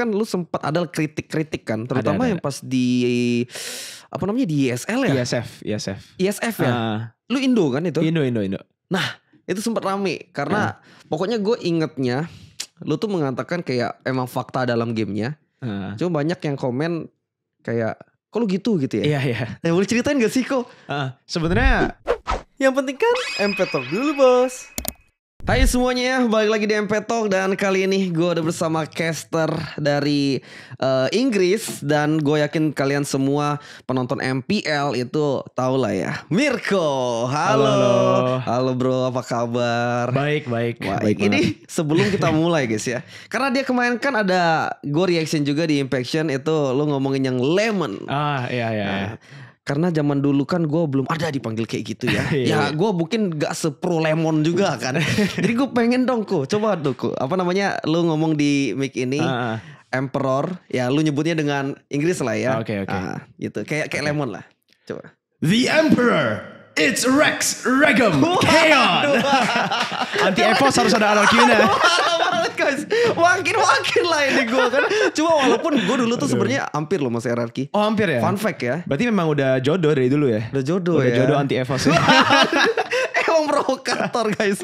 kan lu sempat ada kritik-kritik kan, terutama ada, ada, yang pas di apa namanya di ISL e ya? ISF, e ISF. E ISF ya. Uh, lu Indo kan itu? Indo, Indo, Indo. Nah, itu sempat rame karena uh. pokoknya gue ingetnya lu tuh mengatakan kayak emang fakta dalam gamenya. Uh. Cuma banyak yang komen kayak kok lu gitu gitu ya? Iya, iya. Nah, boleh ceritain gak sih kok? Uh, sebenarnya yang penting kan empet dulu, Bos. Hai semuanya, balik lagi di MP Talk dan kali ini gue ada bersama caster dari uh, Inggris dan gue yakin kalian semua penonton MPL itu tau lah ya. Mirko, halo. halo, halo, bro, apa kabar? Baik, baik. baik, baik ini banget. sebelum kita mulai guys ya, karena dia kemarin kan ada gue reaction juga di Infection itu lo ngomongin yang lemon. Ah iya iya. Nah, karena zaman dulu kan gue belum ada dipanggil kayak gitu ya. Iya, ya iya. gue mungkin gak sepro lemon juga kan. Jadi gue pengen dong ku, coba tuh ku. Apa namanya lu ngomong di mic ini. Uh, Emperor, ya lu nyebutnya dengan Inggris lah ya. Ah, oke okay, oke. Okay. Uh, gitu, kayak kayak okay. lemon lah. Coba. The Emperor. It's Rex Regum Chaos. Anti Epos harus ada anarkinya. banget guys. wakin wakin lah ini gue kan. Cuma walaupun gue dulu tuh sebenarnya hampir loh mas RRQ. Oh hampir ya. Fun fact ya. Berarti memang udah jodoh dari dulu ya. Udah jodoh udah ya. jodoh anti Evos. Ya? emang provokator guys.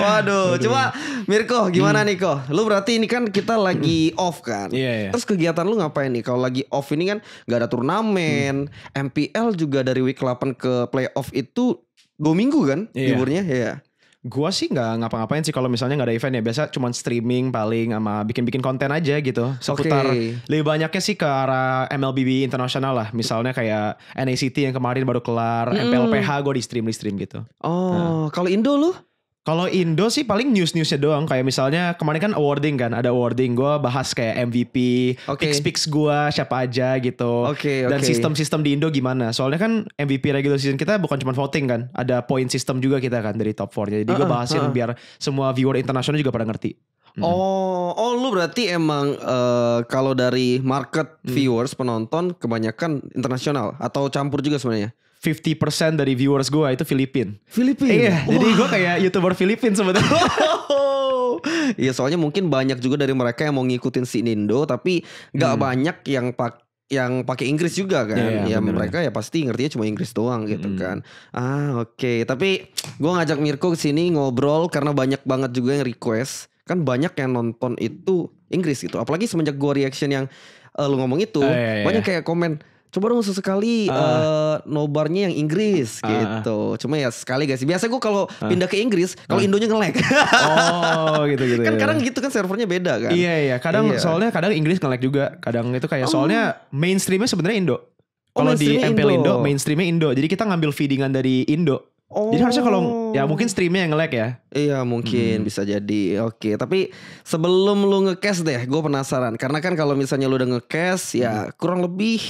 Waduh, Aduh. coba Mirko gimana hmm. nih kok? Lu berarti ini kan kita lagi hmm. off kan? Yeah, yeah. Terus kegiatan lu ngapain nih? Kalau lagi off ini kan gak ada turnamen, hmm. MPL juga dari week 8 ke playoff itu dua minggu kan yeah. liburnya ya. Gua sih nggak ngapa-ngapain sih kalau misalnya nggak ada event ya biasa cuma streaming paling sama bikin-bikin konten aja gitu seputar okay. lebih banyaknya sih ke arah MLBB internasional lah misalnya kayak NACT yang kemarin baru kelar mm. MPLPH gue di stream di stream gitu. Oh nah. kalau Indo lu? Kalau Indo sih paling news-newsnya doang kayak misalnya kemarin kan awarding kan ada awarding gue bahas kayak MVP, okay. picks picks gue siapa aja gitu. Okay, okay, Dan sistem-sistem di Indo gimana? Soalnya kan MVP regular season kita bukan cuma voting kan, ada point system juga kita kan dari top 4 Jadi gue bahasin uh, uh. biar semua viewer internasional juga pada ngerti. Mm. Oh, oh lu berarti emang uh, kalau dari market hmm. viewers mm. penonton kebanyakan internasional atau campur juga sebenarnya? 50% dari viewers gue itu Filipin. Filipin. Iya, Wah. jadi gue kayak youtuber Filipin sebetulnya. Iya, soalnya mungkin banyak juga dari mereka yang mau ngikutin si Nindo, tapi gak hmm. banyak yang pak yang pakai Inggris juga kan. Iya, iya, ya, ya, ya bener, mereka ya pasti ngertinya cuma Inggris doang gitu hmm. kan. Ah, oke. Okay. Tapi gua ngajak Mirko ke sini ngobrol karena banyak banget juga yang request. Kan banyak yang nonton itu Inggris gitu. Apalagi semenjak gua reaction yang uh, lu ngomong itu, oh, banyak kayak komen coba dong sesekali uh, uh, nobarnya yang Inggris uh, gitu. Cuma ya sekali guys. Biasa gue kalau uh, pindah ke Inggris, kalau uh, Indonya ngelag. oh gitu gitu. Kan ya. kadang gitu kan servernya beda kan. Iya iya. Kadang iya. soalnya kadang Inggris ngelag juga. Kadang itu kayak oh. soalnya mainstreamnya sebenarnya Indo. Kalau oh, di MPL Indo. Indo, mainstreamnya Indo. Jadi kita ngambil feedingan dari Indo. Oh. Jadi harusnya kalau oh. ya mungkin streamnya yang nge-lag ya. Iya mungkin hmm. bisa jadi. Oke, tapi sebelum lu nge-cash deh, gue penasaran. Karena kan kalau misalnya lu udah nge-cash ya hmm. kurang lebih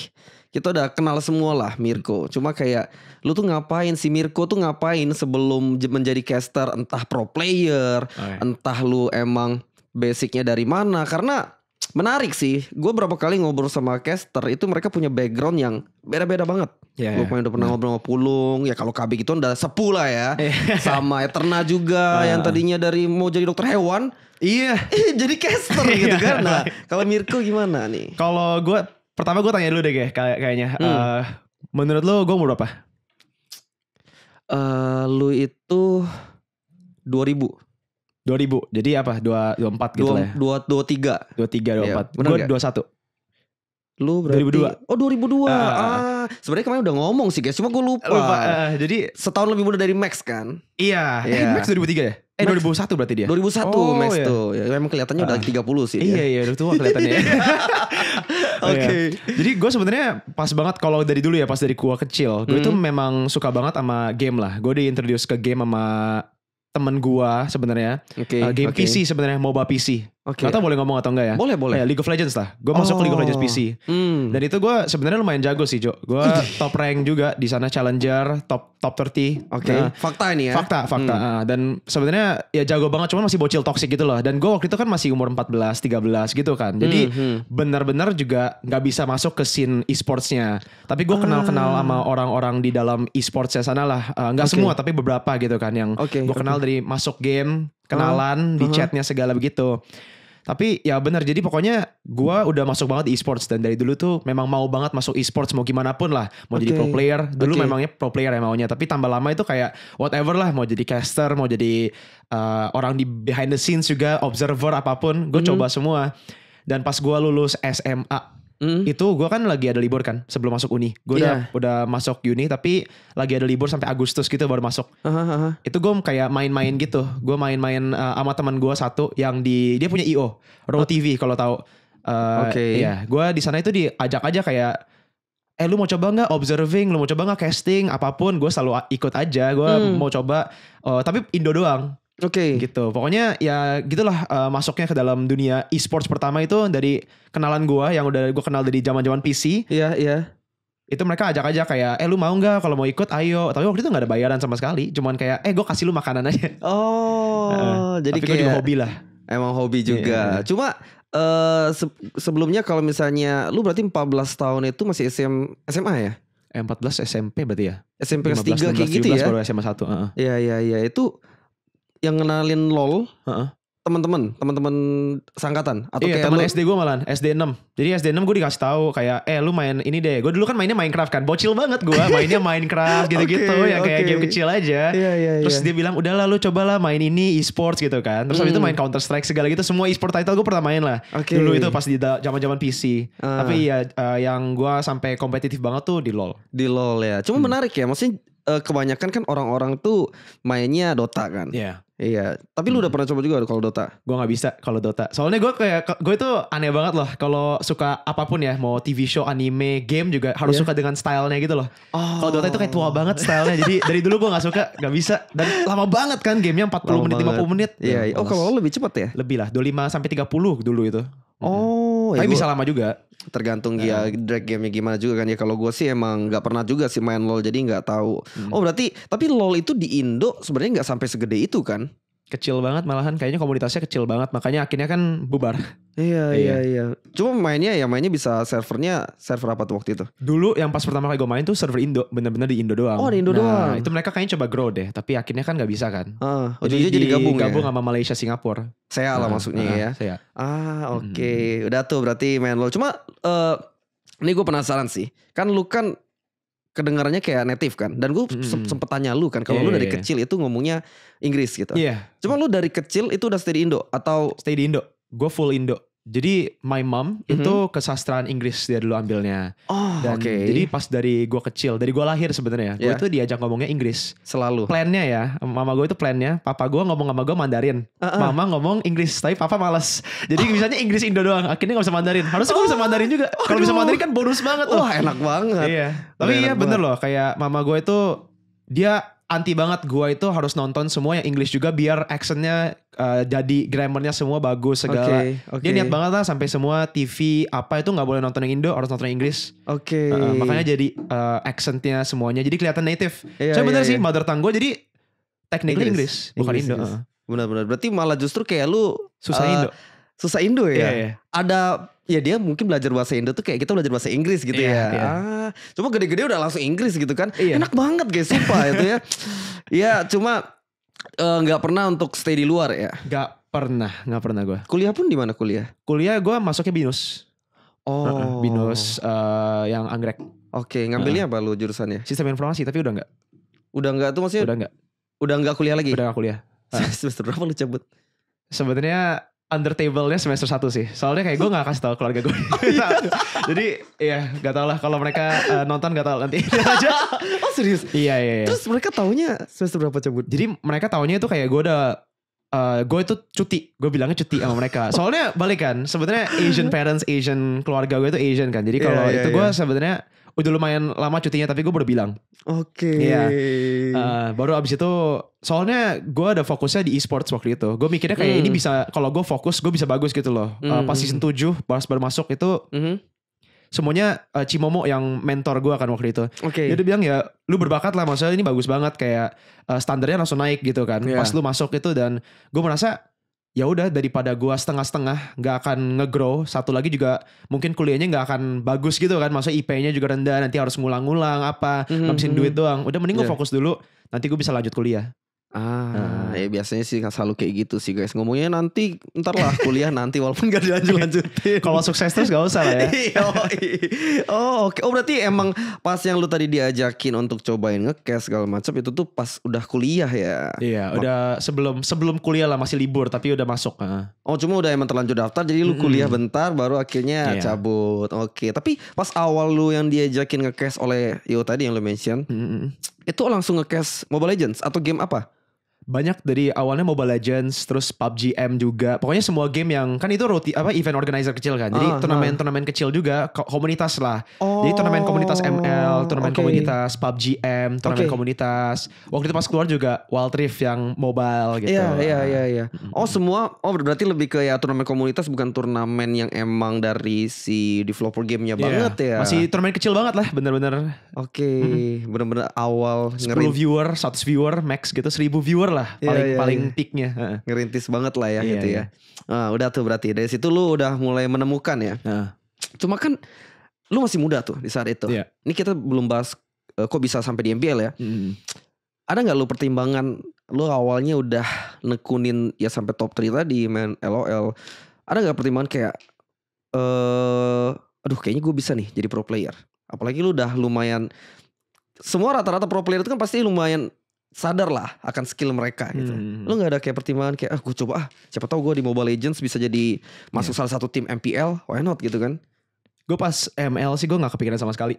kita udah kenal semua lah Mirko. Cuma kayak lu tuh ngapain si Mirko tuh ngapain sebelum menjadi caster entah pro player, oh, iya. entah lu emang basicnya dari mana karena menarik sih. Gue berapa kali ngobrol sama caster itu mereka punya background yang beda-beda banget. Yeah, gue yeah. udah pernah ngobrol sama Pulung, ya kalau KB gitu udah sepuluh lah ya. Iya. sama Eterna juga uh. yang tadinya dari mau jadi dokter hewan. Iya. jadi caster iya. gitu kan. Nah, kalau Mirko gimana nih? Kalau gue Pertama gue tanya dulu deh kayak kayaknya. Hmm. Uh, menurut lo gue umur berapa? Uh, lu itu 2000. 2000. Jadi apa? 2 24 gitu 2, lah. Ya. 2 23. 23 24. Iya, gue gua 21. Lu berarti 2002. Oh 2002. Uh, ah. ah, sebenarnya kemarin udah ngomong sih guys, cuma gue lupa. lupa uh, jadi setahun lebih muda dari Max kan? Iya. Yeah. Eh, Max 2003 ya? Eh 2001 berarti dia? 2001 oh, Max iya. tuh. Ya, memang kelihatannya udah 30 ah. sih Iya iya udah tua kelihatannya. Iya. Oke. Okay. Jadi gue sebenarnya pas banget kalau dari dulu ya pas dari gua kecil, gue hmm. tuh memang suka banget sama game lah. Gue introduce ke game sama temen gua sebenarnya. Okay, uh, eh, game okay. PC sebenarnya MOBA PC. Oke. Okay. Gak tau boleh ngomong atau enggak ya? Boleh, boleh. Ya, League of Legends lah. Gue masuk ke League of oh. Legends PC. Hmm. Dan itu gue sebenarnya lumayan jago sih, Jo. Gue top rank juga di sana challenger, top top 30. Oke. Okay. Nah, fakta ini ya. Fakta, fakta. Hmm. Nah, dan sebenarnya ya jago banget cuman masih bocil toxic gitu loh. Dan gue waktu itu kan masih umur 14, 13 gitu kan. Jadi hmm, bener hmm. benar-benar juga nggak bisa masuk ke scene e-sportsnya. Tapi gue ah. kenal-kenal sama orang-orang di dalam e-sportsnya sana lah. uh, ah, gak okay. semua tapi beberapa gitu kan yang okay, gue kenal okay. dari masuk game kenalan uh, di uh-huh. chatnya segala begitu tapi ya benar jadi pokoknya gua udah masuk banget e-sports dan dari dulu tuh memang mau banget masuk e-sports mau gimana pun lah mau okay. jadi pro player dulu okay. memangnya pro player ya maunya tapi tambah lama itu kayak whatever lah mau jadi caster mau jadi uh, orang di behind the scenes juga observer apapun gue mm -hmm. coba semua dan pas gua lulus SMA Mm. Itu gue kan lagi ada libur kan sebelum masuk uni. Gue yeah. udah iya. udah masuk uni tapi lagi ada libur sampai Agustus gitu baru masuk. Uh -huh, Itu gue kayak main-main gitu. Gue main-main uh, sama teman gue satu yang di dia punya IO, Raw oh. TV kalau tahu. Uh, Oke. Okay. Iya, gue di sana itu diajak aja kayak eh lu mau coba nggak observing, lu mau coba nggak casting, apapun, gue selalu ikut aja, gue hmm. mau coba, uh, tapi Indo doang, Oke. Okay. Gitu. Pokoknya ya gitulah uh, masuknya ke dalam dunia e-sports pertama itu dari kenalan gua yang udah gua kenal dari zaman-zaman PC. Iya, yeah, iya. Yeah. Itu mereka ajak aja kayak, "Eh lu mau nggak kalau mau ikut ayo." Tapi waktu itu nggak ada bayaran sama sekali, cuman kayak, "Eh gua kasih lu makanan aja." Oh, uh, jadi tapi kayak gua juga hobi lah. Emang hobi iya. juga. Yeah. Cuma uh, se sebelumnya kalau misalnya lu berarti 14 tahun itu masih SM SMA ya? 14 eh, SMP berarti ya? SMP kelas 3 kayak gitu 17, ya. baru SMA 1, Iya, iya, iya. Itu yang ngenalin LOL uh-uh. teman-teman teman-teman sangkatan atau iya, kayak teman SD gue malan SD 6 jadi SD 6 gue dikasih tahu kayak eh lu main ini deh gue dulu kan mainnya Minecraft kan bocil banget gue mainnya Minecraft gitu-gitu okay, yang kayak game kecil aja yeah, yeah, iya. terus dia bilang udahlah lu cobalah main ini e-sports gitu kan terus habis itu hmm. main Counter Strike segala gitu semua e-sport title gue pernah main lah okay. dulu itu pas di zaman-zaman PC uh. Ah. tapi ya uh, yang gue sampai kompetitif banget tuh di LoL di LoL ya cuma hmm. menarik ya maksudnya eh, kebanyakan kan orang-orang tuh mainnya Dota kan. Yeah. Iya, tapi lu udah hmm. pernah coba juga kalau Dota? Gua nggak bisa kalau Dota. Soalnya gue kayak gue itu aneh banget loh kalau suka apapun ya, mau TV show, anime, game juga harus yeah. suka dengan stylenya gitu loh. Oh. Kalau Dota itu kayak tua banget stylenya, jadi dari dulu gue nggak suka, nggak bisa. Dan lama banget kan gamenya 40 lama menit, banget. 50 menit. Iya, yeah, oh kalau lebih cepat ya? Lebih lah, 25 sampai 30 dulu itu. Oh, tapi ya bisa gua, lama juga. Tergantung dia uh. drag gamenya gimana juga kan ya. Kalau gue sih emang nggak pernah juga sih main lol, jadi nggak tahu. Hmm. Oh berarti tapi lol itu di Indo sebenarnya nggak sampai segede itu kan? kecil banget malahan kayaknya komunitasnya kecil banget makanya akhirnya kan bubar. Iya, iya iya iya. Cuma mainnya ya mainnya bisa servernya server apa tuh waktu itu? Dulu yang pas pertama kali gue main tuh server Indo bener-bener di Indo doang. Oh di Indo nah, doang. Itu mereka kayaknya coba grow deh tapi akhirnya kan nggak bisa kan. Uh, oh, jadi, jadi gabung gabung ya? sama Malaysia Singapura. Saya lah uh, maksudnya uh, ya. Saya. Ah oke okay. hmm. udah tuh berarti main lo. Cuma uh, ini gue penasaran sih kan lu kan kedengarannya kayak native kan dan gue hmm. sempet tanya lu kan kalau yeah, lu dari yeah. Iya. kecil itu ngomongnya Inggris gitu. Iya. Yeah. Cuma lu dari kecil itu udah stay di Indo atau stay di Indo? Gue full Indo jadi my mom mm-hmm. itu kesastraan Inggris dia dulu ambilnya. Oh, oke. Okay. Jadi pas dari gua kecil, dari gua lahir sebenarnya, yeah. itu diajak ngomongnya Inggris. Selalu. Plannya ya, mama gua itu plannya. Papa gua ngomong sama gua Mandarin, uh-uh. mama ngomong Inggris, tapi papa males. Jadi oh. misalnya Inggris Indo doang, akhirnya gak bisa Mandarin. Harusnya gua oh. bisa Mandarin juga. Kalau bisa Mandarin kan bonus banget Wah, Wah enak banget. Iya. Tapi ya iya bener loh, kayak mama gua itu dia anti banget gue itu harus nonton semua yang English juga biar accentnya uh, jadi grammarnya semua bagus segala. Okay, okay. Dia niat banget lah sampai semua TV apa itu nggak boleh nonton yang Indo harus nonton yang Inggris. Oke. Okay. Uh, makanya jadi uh, accentnya semuanya jadi kelihatan native. Iya, Saya so, bener iya. sih iya. mother tongue gue jadi technically Inggris, bukan Indo. Benar-benar. Berarti malah justru kayak lu susah uh, Indo. Susah Indo ya. Iya, iya. Ada ya dia mungkin belajar bahasa Indo tuh kayak kita belajar bahasa Inggris gitu yeah, ya. Yeah. Ah, cuma gede-gede udah langsung Inggris gitu kan. Yeah. Enak banget guys, sumpah itu ya. Ya cuma eh, nggak uh, pernah untuk stay di luar ya. Gak pernah, nggak pernah gue. Kuliah pun di mana kuliah? Kuliah gue masuknya binus. Oh, binus uh, yang anggrek. Oke, okay, ngambilnya uh. apa lu jurusannya? Sistem informasi, tapi udah nggak. Udah nggak tuh maksudnya? Udah nggak. Udah nggak kuliah lagi? Udah nggak kuliah. Uh. Semester berapa lu cabut? Sebenarnya under table-nya semester 1 sih. Soalnya kayak gue gak kasih tau keluarga gue. Oh, iya. Jadi ya gak tau lah kalau mereka uh, nonton gak tau nanti aja. oh serius? Iya, iya iya. Terus mereka taunya semester berapa cabut? Jadi mereka taunya itu kayak gue udah Uh, eh, gue itu cuti, gue bilangnya cuti sama mereka. Soalnya balik kan, sebenarnya Asian parents, Asian keluarga gue itu Asian kan. Jadi kalau yeah, yeah, itu gue yeah. sebenarnya udah lumayan lama cutinya tapi gue baru bilang. Oke. Okay. Iya. Uh, baru abis itu soalnya gue ada fokusnya di esports waktu itu. Gue mikirnya kayak mm. ini hmm. bisa kalau gue fokus gue bisa bagus gitu loh. Mm. Uh, pas hmm. season 7 pas baru masuk itu mm -hmm. semuanya uh, Cimomo yang mentor gue kan waktu itu. Oke. Okay. Dia bilang ya lu berbakat lah maksudnya ini bagus banget kayak uh, standarnya langsung naik gitu kan. Yeah. Pas lu masuk itu dan gue merasa ya udah daripada gua setengah-setengah nggak akan ngegrow satu lagi juga mungkin kuliahnya nggak akan bagus gitu kan masa IP-nya juga rendah nanti harus ngulang-ngulang apa mm -hmm. ngabisin mhm. duit doang udah mending gua yeah. fokus dulu nanti gua bisa lanjut kuliah ah nah, ya biasanya sih selalu kayak gitu sih guys ngomongnya nanti ntar lah kuliah nanti walaupun gak dilanjut-lanjutin kalau sukses terus gak usah lah ya oh oke okay. oh berarti emang pas yang lu tadi diajakin untuk cobain ngekes segala macam itu tuh pas udah kuliah ya iya udah sebelum sebelum kuliah lah masih libur tapi udah masuk oh cuma udah emang terlanjur daftar jadi lu kuliah -hmm. bentar baru akhirnya iya. cabut oke okay. tapi pas awal lu yang diajakin ngekes oleh Yo tadi yang lu mention -hmm. itu langsung ngekes Mobile Legends atau game apa banyak dari awalnya Mobile Legends, terus PUBG M juga. Pokoknya semua game yang kan itu roti apa event organizer kecil kan. Jadi ah, ah. turnamen-turnamen uh, kecil juga komunitas lah. Oh, Jadi turnamen komunitas ML, oh, turnamen okay. komunitas PUBG M, turnamen okay. komunitas. Waktu itu pas keluar juga Wild Rift yang mobile gitu. Iya, iya, iya, nah. iya. Oh, semua oh berarti lebih ke ya turnamen komunitas bukan turnamen yang emang dari si developer gamenya yeah. banget ya. Masih turnamen kecil banget lah, bener-bener. Oke, okay. mm -hmm. bener-bener awal 10 ngerin. viewer, 100 viewer, max gitu, 1000 viewer lah lah iya, paling yeah, paling yeah. peaknya ngerintis banget lah ya yeah, gitu yeah. ya nah, udah tuh berarti dari situ lu udah mulai menemukan ya nah. cuma kan lu masih muda tuh di saat itu yeah. ini kita belum bahas uh, kok bisa sampai di MPL ya mm. ada nggak lu pertimbangan lu awalnya udah nekunin ya sampai top 3 tadi main LOL ada nggak pertimbangan kayak eh uh, aduh kayaknya gue bisa nih jadi pro player apalagi lu udah lumayan semua rata-rata pro player itu kan pasti lumayan sadar lah akan skill mereka gitu. Hmm, hmm, hmm. Lu nggak ada kayak pertimbangan kayak ah gue coba ah siapa tahu gue di Mobile Legends bisa jadi masuk yeah. salah satu tim MPL, why not gitu kan? Gue pas ML sih gue nggak kepikiran sama sekali.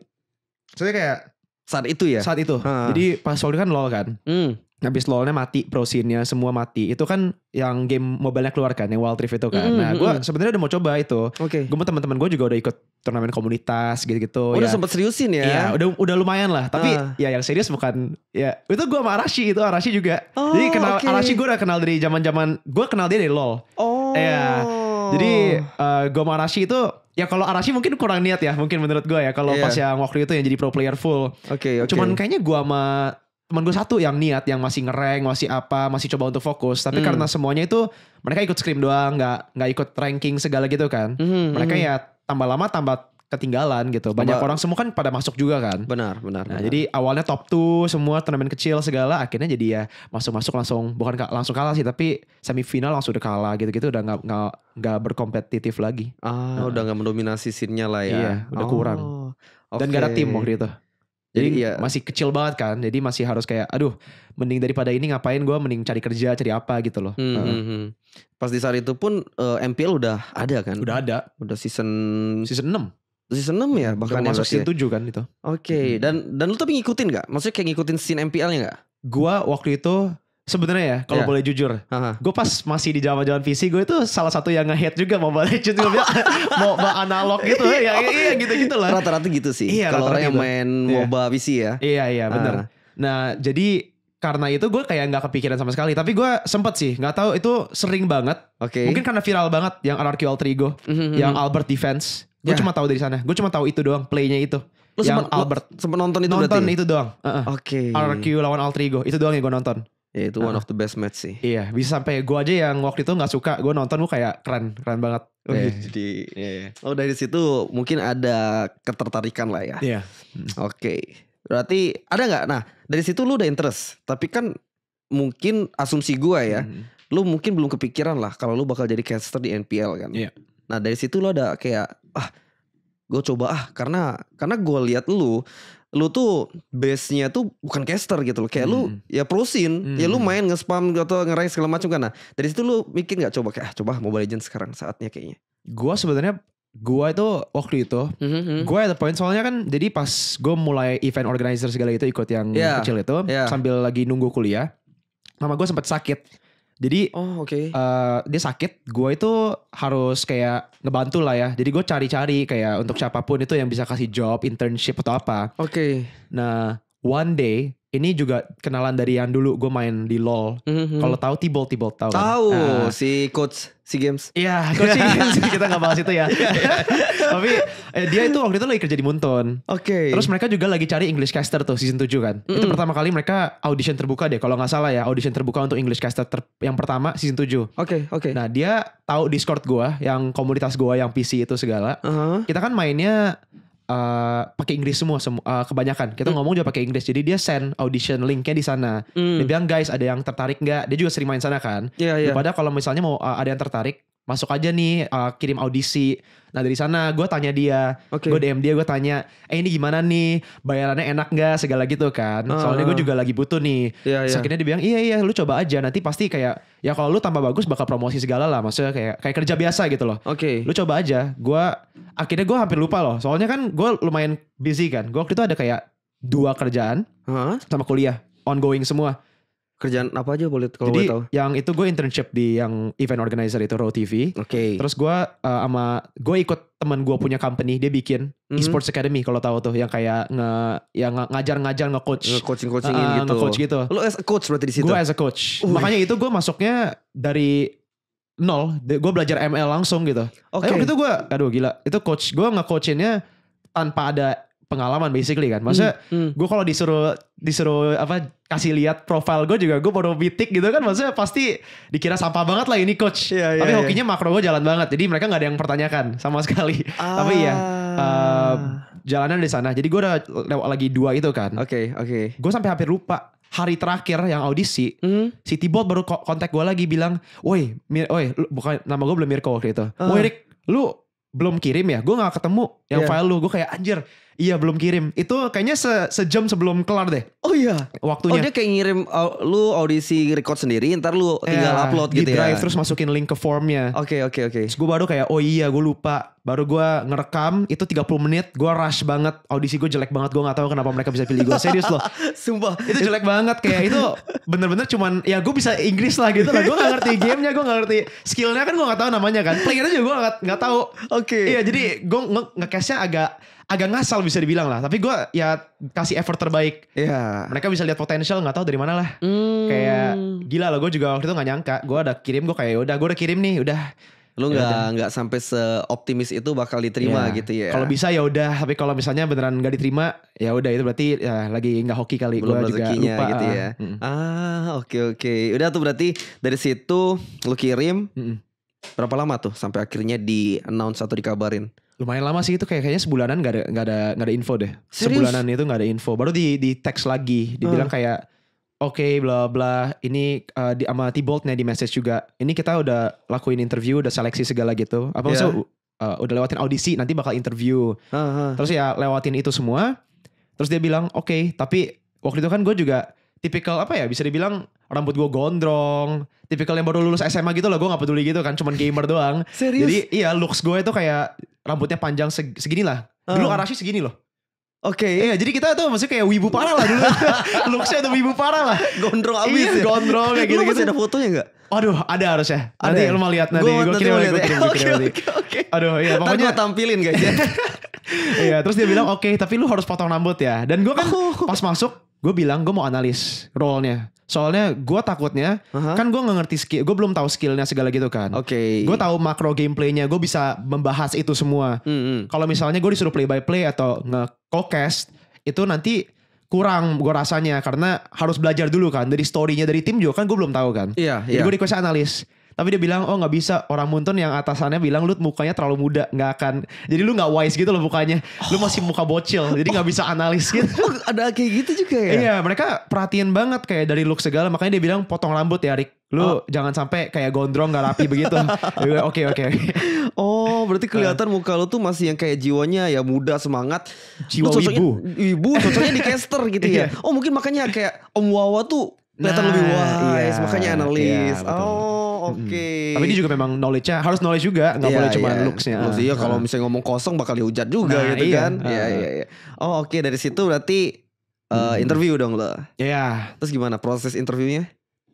Soalnya kayak saat itu ya. Saat itu. Ha. Ah. Jadi pas waktu kan LoL kan. Hmm habis lolnya mati prosinya semua mati itu kan yang game mobile-nya keluar kan, yang Wild Rift itu kan mm, nah gue mm. Mm-hmm. sebenarnya udah mau coba itu okay. gue mau teman-teman gue juga udah ikut turnamen komunitas gitu-gitu oh, ya. udah sempet seriusin ya iya udah udah lumayan lah tapi uh. ya yang serius bukan ya itu gue sama Arashi itu Arashi juga oh, jadi kenal okay. Arashi gue udah kenal dari zaman-zaman gue kenal dia dari lol oh ya jadi uh, eh, gue sama Arashi itu ya kalau Arashi mungkin kurang niat ya mungkin menurut gue ya kalau yeah. pas yang waktu itu yang jadi pro player full. Oke okay, Okay. Cuman kayaknya gue sama teman gue satu yang niat yang masih ngereng masih apa masih coba untuk fokus tapi mm. karena semuanya itu mereka ikut scrim doang nggak nggak ikut ranking segala gitu kan hmm, hmm, hmm. mereka ya tambah lama tambah ketinggalan gitu banyak orang semua kan pada masuk juga kan benar benar, nah, benar. jadi awalnya top 2 semua turnamen kecil segala akhirnya jadi ya masuk masuk langsung bukan langsung kalah sih tapi semifinal langsung udah kalah gitu gitu udah nggak nggak berkompetitif lagi ah nah. udah nggak mendominasi sinnya lah ya iya, udah oh, kurang dan gak ada tim waktu itu jadi, jadi iya. masih kecil banget kan, jadi masih harus kayak, aduh, mending daripada ini ngapain gue, mending cari kerja, cari apa gitu loh. Hmm, uh. hmm. Pas di saat itu pun uh, eh, MPL udah ada kan? Udah ada, udah season season 6 season 6 ya bahkan udah ya masuk ya? season 7 kan itu. Oke, okay. hmm. dan dan lu tapi ngikutin gak? Maksudnya kayak ngikutin scene MPL-nya gak? Gua waktu itu sebenarnya ya kalau yeah. boleh jujur uh-huh. gue pas masih di zaman zaman PC gue itu salah satu yang ngehead juga Mobile Legends gue bilang mau analog gitu iya. ya iya gitu gitu lah rata-rata gitu sih iya, kalau orang yang gitu. main yeah. MOBA PC ya iya iya benar uh. nah jadi karena itu gue kayak nggak kepikiran sama sekali tapi gue sempet sih nggak tahu itu sering banget okay. mungkin karena viral banget yang Anarchy Alter Ego mm-hmm. Mhm, yang Albert Defense gue yeah. cuma tahu dari sana gue cuma tahu itu doang playnya itu Lu yang sempet, Albert sempet nonton itu nonton berarti? Ya? itu doang uh-uh. oke okay. Anarchy lawan Altrigo itu doang yang gue nonton Ya itu one of the best match sih. Iya, bisa sampai gue aja yang waktu itu nggak suka, gue nonton gue kayak keren, keren banget. Oh, yeah, Jadi, yeah. Iya. oh dari situ mungkin ada ketertarikan lah ya. Iya. Yeah. Hmm. Oke, okay. berarti ada nggak? Nah dari situ lu udah interest, tapi kan mungkin asumsi gue ya, hmm. lu mungkin belum kepikiran lah kalau lu bakal jadi caster di NPL kan. Iya. Yeah. Nah dari situ lu ada kayak ah gue coba ah karena karena gue lihat lu lu tuh base-nya tuh bukan caster gitu loh. Kayak hmm. lu ya prosin, hmm. ya, ya lu hmm. main nge-spam atau nge-rank segala macam kan. Nah, dari situ lu mikir nggak coba kayak ah, coba Mobile Legends sekarang saatnya kayaknya. Gua sebenarnya gua itu waktu itu, mm-hmm. gua ada poin soalnya kan jadi pas gua mulai event organizer segala itu ikut yang yeah. kecil itu yeah. sambil lagi nunggu kuliah. Mama gue sempat sakit. Jadi oh, okay. uh, eh, dia sakit, gue itu harus kayak ngebantu lah ya. Jadi gue cari-cari kayak untuk siapapun itu yang bisa kasih job, internship atau apa. Oke. Okay. Nah, one day ini juga kenalan dari yang dulu gue main di LOL. Mm-hmm. Kalau tahu Tibol Tibol tahu. Tahu kan? uh, si coach si games. Iya, coach si games kita nggak bahas itu ya. Tapi eh, dia itu waktu itu lagi kerja di Muntun. Oke. Okay. Terus mereka juga lagi cari English caster tuh season 7 kan. Mm-hmm. Itu mhm. pertama kali mereka audition terbuka deh kalau nggak salah ya, audition terbuka untuk English caster ter- yang pertama season 7. Oke, okay, oke. Okay. Nah, dia tahu Discord gue yang komunitas gue yang PC itu segala. Uh-huh. Kita kan mainnya Eh, pakai Inggris semua semua uh, eh, kebanyakan kita mm. ngomong juga pakai Inggris jadi dia send audition linknya di sana mm. dia bilang guys ada yang tertarik nggak dia juga sering main sana kan yeah, yeah. Padahal kalau misalnya mau uh, ada yang tertarik masuk aja nih uh, kirim audisi. Nah dari sana gue tanya dia, okay. gue DM dia gue tanya, eh ini gimana nih bayarannya enak nggak segala gitu kan. Uh, Soalnya gue ah. juga lagi butuh nih. Yeah, yeah. Akhirnya dia iya iya lu coba aja nanti pasti kayak ya kalau lu tambah bagus bakal promosi segala lah. Maksudnya kayak kayak kerja biasa gitu loh. Oke. Okay. Lu coba aja. Gue akhirnya gue hampir lupa loh. Soalnya kan gue lumayan busy kan. Gue waktu itu ada kayak dua kerjaan huh? sama kuliah ongoing semua. Kerjaan apa aja boleh kalau Jadi, tahu? Yang itu gue internship di yang event organizer itu Raw TV. Oke. Okay. Terus gue uh, sama gue ikut teman gue punya company dia bikin mm-hmm. esports academy kalau tahu tuh yang kayak nge yang ngajar-ngajar nge-coach coaching coaching eh, uh, eh, gitu. Nge-coach gitu. Lo as a coach berarti di situ. Gue as a coach. Uy. Makanya itu gue masuknya dari nol. Gue belajar ML langsung gitu. Oke. Okay. itu gue aduh gila. Itu coach gue nge-coachinnya tanpa ada pengalaman basically kan. Maksudnya hmm, hmm. gue kalau disuruh disuruh apa kasih lihat profil gue juga gue baru mitik gitu kan maksudnya pasti dikira sampah banget lah ini coach. Yeah, yeah, Tapi iya. hokinya yeah. makro gue jalan banget. Jadi mereka nggak ada yang pertanyakan sama sekali. Iya, ah. Tapi ya Uh, eh, jalanan di sana. Jadi gue udah lewat lagi dua itu kan. Oke, okay, oke. Okay. Gue sampai hampir lupa hari terakhir yang audisi, mm. Si Tibot baru kontak gue lagi bilang, "Woi, Mir, woi, bukan nama gue belum Mirko waktu itu. Uh. Woi, lu belum kirim ya? Gue nggak ketemu yang yeah. file lu. Gue kayak anjir, Iya belum kirim. Itu kayaknya se sejam sebelum kelar deh. Oh iya. Waktunya. Oh dia kayak ngirim uh, lu audisi record sendiri, ntar lu tinggal yeah, upload gitu ya. terus masukin link ke formnya. Oke okay, oke okay, oke. Okay. gue baru kayak oh iya gue lupa. Baru gue ngerekam itu 30 menit, gue rush banget. Audisi gue jelek banget, gue gak tahu kenapa mereka bisa pilih gue. Serius loh. Sumpah. Itu jelek banget kayak itu bener-bener cuman ya gue bisa Inggris lah gitu lah. Gue gak ngerti gamenya, gue gak ngerti skillnya kan gue gak tahu namanya kan. Playernya juga gue gak, gak tahu. Oke. Okay. Iya jadi gue nge-cashnya agak agak ngasal bisa dibilang lah. Tapi gue ya kasih effort terbaik. Iya. Yeah. Mereka bisa lihat potensial nggak tahu dari mana lah. Mm. Kayak gila lah gue juga waktu itu nggak nyangka. Gue ada kirim gue kayak ya udah gue udah kirim nih udah. Lu ya nggak nggak sampai seoptimis itu bakal diterima yeah. gitu ya. Kalau bisa ya udah, tapi kalau misalnya beneran nggak diterima, ya udah itu berarti ya lagi nggak hoki kali Belum gua juga lupa gitu ya. Uh, Ah, oke okay, oke. Okay. Udah tuh berarti dari situ lu kirim mm -mm. berapa lama tuh sampai akhirnya di announce atau dikabarin? Lumayan lama sih itu kayak kayaknya sebulanan gak ada nggak ada gak ada info deh. Serius? Sebulanan itu nggak ada info. Baru di di teks lagi dibilang uh. kayak oke okay, bla bla ini uh, di sama Tiboldnya di message juga. Ini kita udah lakuin interview, udah seleksi segala gitu. Apa yeah. maksud uh, eh, udah lewatin audisi, nanti bakal interview. Uh, uh. Terus ya lewatin itu semua. Terus dia bilang, "Oke, okay, tapi waktu itu kan gue juga tipikal apa ya bisa dibilang rambut gue gondrong tipikal yang baru lulus SMA gitu loh gue gak peduli gitu kan cuman gamer doang Serius? jadi iya looks gue itu kayak rambutnya panjang seg segini lah. Dulu ah. Arashi segini loh. Oke. Okay. Iya, jadi kita tuh maksudnya kayak wibu parah lah dulu. Looksnya tuh wibu parah lah. Gondrong iya, abis iya, ya. gondrong kayak eh, gitu. Lu masih ada fotonya gak? Aduh, ada harusnya. nanti ya? lu mau lihat nanti. Gue kirim lagi, gue kirim, ya. gue kirim Oke, oke. Aduh, iya. Pokoknya gue tampilin kayaknya. iya, terus dia bilang, oke, tapi lu harus potong rambut ya. Dan gue kan oh. pas masuk, gue bilang gue mau analis role-nya. Soalnya gue takutnya uh-huh. kan gue nggak ngerti skill, gue belum tahu skillnya segala gitu kan. Oke. Okay. Gue tahu makro gameplaynya, gue bisa membahas itu semua. Mm-hmm. Kalau misalnya gue disuruh play by play atau nge cast itu nanti kurang gue rasanya karena harus belajar dulu kan dari storynya dari tim juga kan gue belum tahu kan. Iya. Yeah, yeah. Jadi gue iya. request analis tapi dia bilang oh nggak bisa orang muntun yang atasannya bilang lu mukanya terlalu muda nggak akan jadi lu nggak wise gitu loh mukanya lu masih oh. muka bocil jadi nggak bisa analis gitu ada kayak gitu juga ya iya mereka perhatian banget kayak dari look segala makanya dia bilang potong rambut ya Rick lu oh. jangan sampai kayak gondrong nggak rapi begitu oke oke oh berarti kelihatan uh. muka lu tuh masih yang kayak jiwanya ya muda semangat jiwa ibu ibu cocoknya di caster gitu ya iya. oh mungkin makanya kayak om Wawa tuh kelihatan nah, lebih wise iya, makanya iya, analis iya, oh oke. Okay. Tapi dia juga memang knowledge-nya harus knowledge juga, nggak yeah, boleh cuma yeah. looks-nya. Looks, iya ah, kalau ah. misalnya ngomong kosong bakal dihujat juga nah, gitu iya. kan. Iya ah, iya iya. Oh oke okay. dari situ berarti uh, hmm. interview dong lo. Iya. Yeah. Terus gimana proses interviewnya?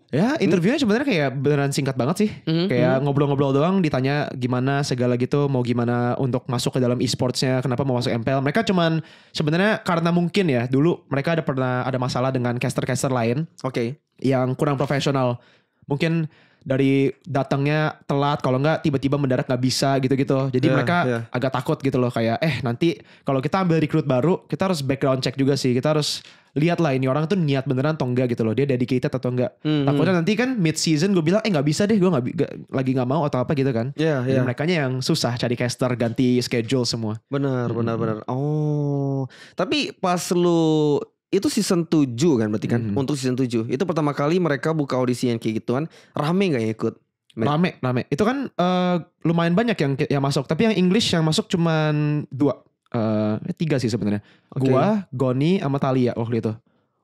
Ya interviewnya sebenarnya kayak beneran singkat banget sih mm-hmm. Kayak mm-hmm. ngobrol-ngobrol doang ditanya gimana segala gitu Mau gimana untuk masuk ke dalam e-sportsnya Kenapa mau masuk MPL Mereka cuman sebenarnya karena mungkin ya Dulu mereka ada pernah ada masalah dengan caster-caster lain Oke okay. Yang kurang profesional Mungkin dari datangnya telat kalau nggak tiba-tiba mendarat nggak bisa gitu-gitu jadi yeah, mereka yeah. agak takut gitu loh kayak eh nanti kalau kita ambil rekrut baru kita harus background check juga sih kita harus lihat lah ini orang tuh niat beneran atau enggak gitu loh dia dedicated atau enggak mm-hmm. takutnya nanti kan mid season gue bilang eh nggak bisa deh gue nggak lagi nggak mau atau apa gitu kan yeah, yeah. mereka yang susah cari caster ganti schedule semua benar hmm. benar benar oh tapi pas lu itu season 7 kan berarti kan -hmm. untuk season 7 itu pertama kali mereka buka audisi yang kayak gituan rame nggak yang ikut Men. rame rame itu kan uh, lumayan banyak yang yang masuk tapi yang English yang masuk cuma dua uh, tiga sih sebenarnya okay. gua Goni sama Talia waktu itu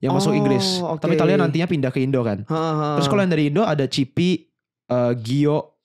yang oh, masuk Inggris okay. tapi Talia nantinya pindah ke Indo kan ha, ha. terus kalau yang dari Indo ada Cipi uh, eh, Gio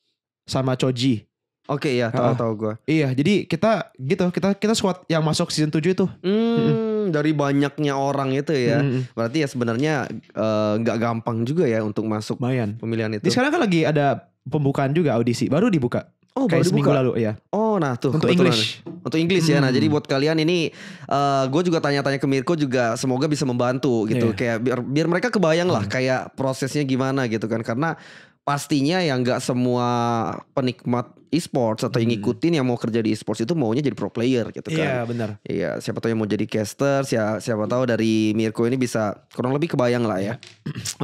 sama Choji Oke okay, ya tahu-tahu gua Iya, jadi kita gitu, kita kita squad yang masuk season 7 itu. hmm dari banyaknya orang itu ya. Hmm. Berarti ya sebenarnya eh, nggak uh, gampang juga ya untuk masuk Bayan. pemilihan itu. Di sekarang kan lagi ada pembukaan juga audisi, baru dibuka. Oh, Kayak baru seminggu dibuka. lalu ya. Oh, nah tuh untuk English. Nih. Untuk English hmm. ya. Nah, jadi buat kalian ini uh, eh, gue juga tanya-tanya ke Mirko juga semoga bisa membantu gitu. Yeah. Kayak biar biar mereka kebayang lah hmm. kayak prosesnya gimana gitu kan. Karena pastinya yang nggak semua penikmat e-sports atau yang hmm. ngikutin hmm. yang mau kerja di e-sports itu maunya jadi pro player gitu iya, kan. Iya, benar. Iya, siapa tahu yang mau jadi caster, siapa, siapa tahu dari Mirko ini bisa kurang lebih kebayang lah ya.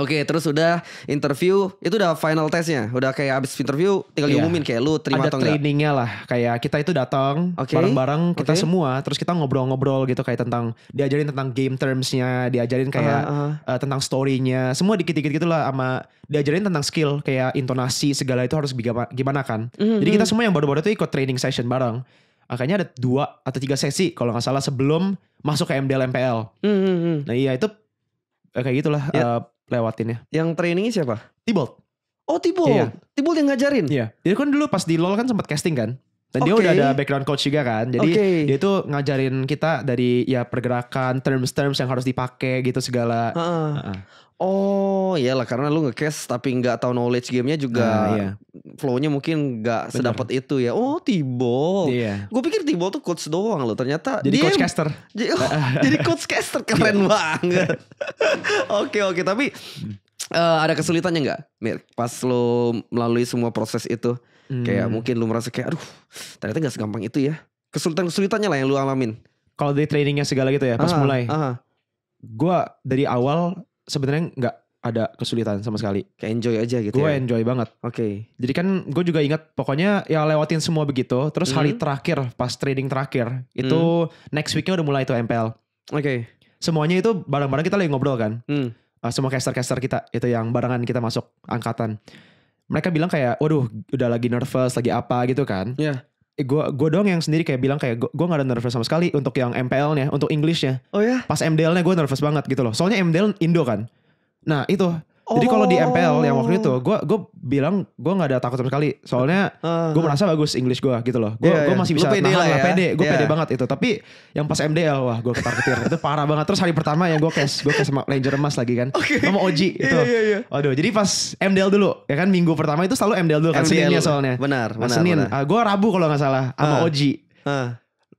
Oke, okay, terus udah interview, itu udah final testnya. Udah kayak abis interview tinggal yeah. diumumin kayak lu terima Ada atau enggak. Ada trainingnya lah, kayak kita itu datang okay. bareng-bareng kita okay. semua, terus kita ngobrol-ngobrol gitu kayak tentang diajarin tentang game termsnya, diajarin kayak uh, uh. Uh, tentang storynya, semua dikit-dikit gitulah sama diajarin tentang skill kayak intonasi segala itu harus gimana, gimana kan. Mm -hmm. Jadi Hmm. kita semua yang baru-baru itu ikut training session bareng. Akhirnya ada dua atau tiga sesi kalau nggak salah sebelum masuk ke MDL MPL. Hmm, hmm, hmm. Nah iya itu eh, kayak gitulah ya. uh, lewatinnya. Yang trainingnya siapa? Tibolt. Oh Tibolt. Iya. Tibolt yang ngajarin. Iya. Jadi kan dulu pas di LOL kan sempat casting kan. Dan okay. dia udah ada background coach juga kan. Jadi okay. dia tuh ngajarin kita dari ya pergerakan, terms-terms yang harus dipakai gitu segala. Uh -uh. Uh Oh iyalah karena lu nge-cash tapi nggak tahu knowledge gamenya juga uh, iya. Flow-nya mungkin nggak sedapat itu ya. Oh Tibo, iya. gue pikir Tibo tuh coach doang loh ternyata jadi dia, coach caster. Jadi, oh, jadi coach caster iya. keren banget. Oke oke okay, okay. tapi uh, ada kesulitannya nggak, Mir? Pas lo melalui semua proses itu? Hmm. Kayak mungkin lu merasa kayak aduh ternyata gak segampang itu ya. Kesulitan-kesulitannya lah yang lu alamin. Kalau dari trainingnya segala gitu ya pas aha, mulai. Aha. Gua dari awal sebenarnya nggak ada kesulitan sama sekali. Kayak enjoy aja gitu Gue ya? enjoy banget. Oke. Okay. Jadi kan gue juga ingat pokoknya ya lewatin semua begitu. Terus hmm. hari terakhir pas trading terakhir. Itu hmm. next weeknya udah mulai itu MPL. Oke. Okay. Semuanya itu bareng-bareng kita lagi ngobrol kan. Hmm. Uh, semua caster-caster kita. Itu yang barengan kita masuk angkatan mereka bilang kayak waduh udah lagi nervous lagi apa gitu kan Iya. Yeah. Gue gue dong yang sendiri kayak bilang kayak gue gak ada nervous sama sekali untuk yang MPL-nya, untuk English-nya. Oh ya? Yeah? Pas MDL-nya gue nervous banget gitu loh. Soalnya MDL Indo kan. Nah itu Oh. Jadi kalau di MPL yang waktu itu, gue oh. gue bilang gue nggak ada takut sama sekali. Soalnya uh, ah. gue merasa bagus English gue gitu loh. Gue yeah, gue iya. masih bisa pede nahan ya. pede. Gue yeah. pede banget itu. Tapi yang pas MDL wah gue ketar ketir itu parah banget. Terus hari pertama yang gue cash gue cash sama Ranger Emas lagi kan, okay. sama Oji iya, itu. Yeah, yeah, yeah. Waduh, jadi pas MDL dulu ya kan minggu pertama itu selalu MDL dulu kan MDL, Seninnya soalnya. Benar, benar. Senin, benar. Uh, ah, gue Rabu kalau nggak salah sama uh, ah. Oji. Uh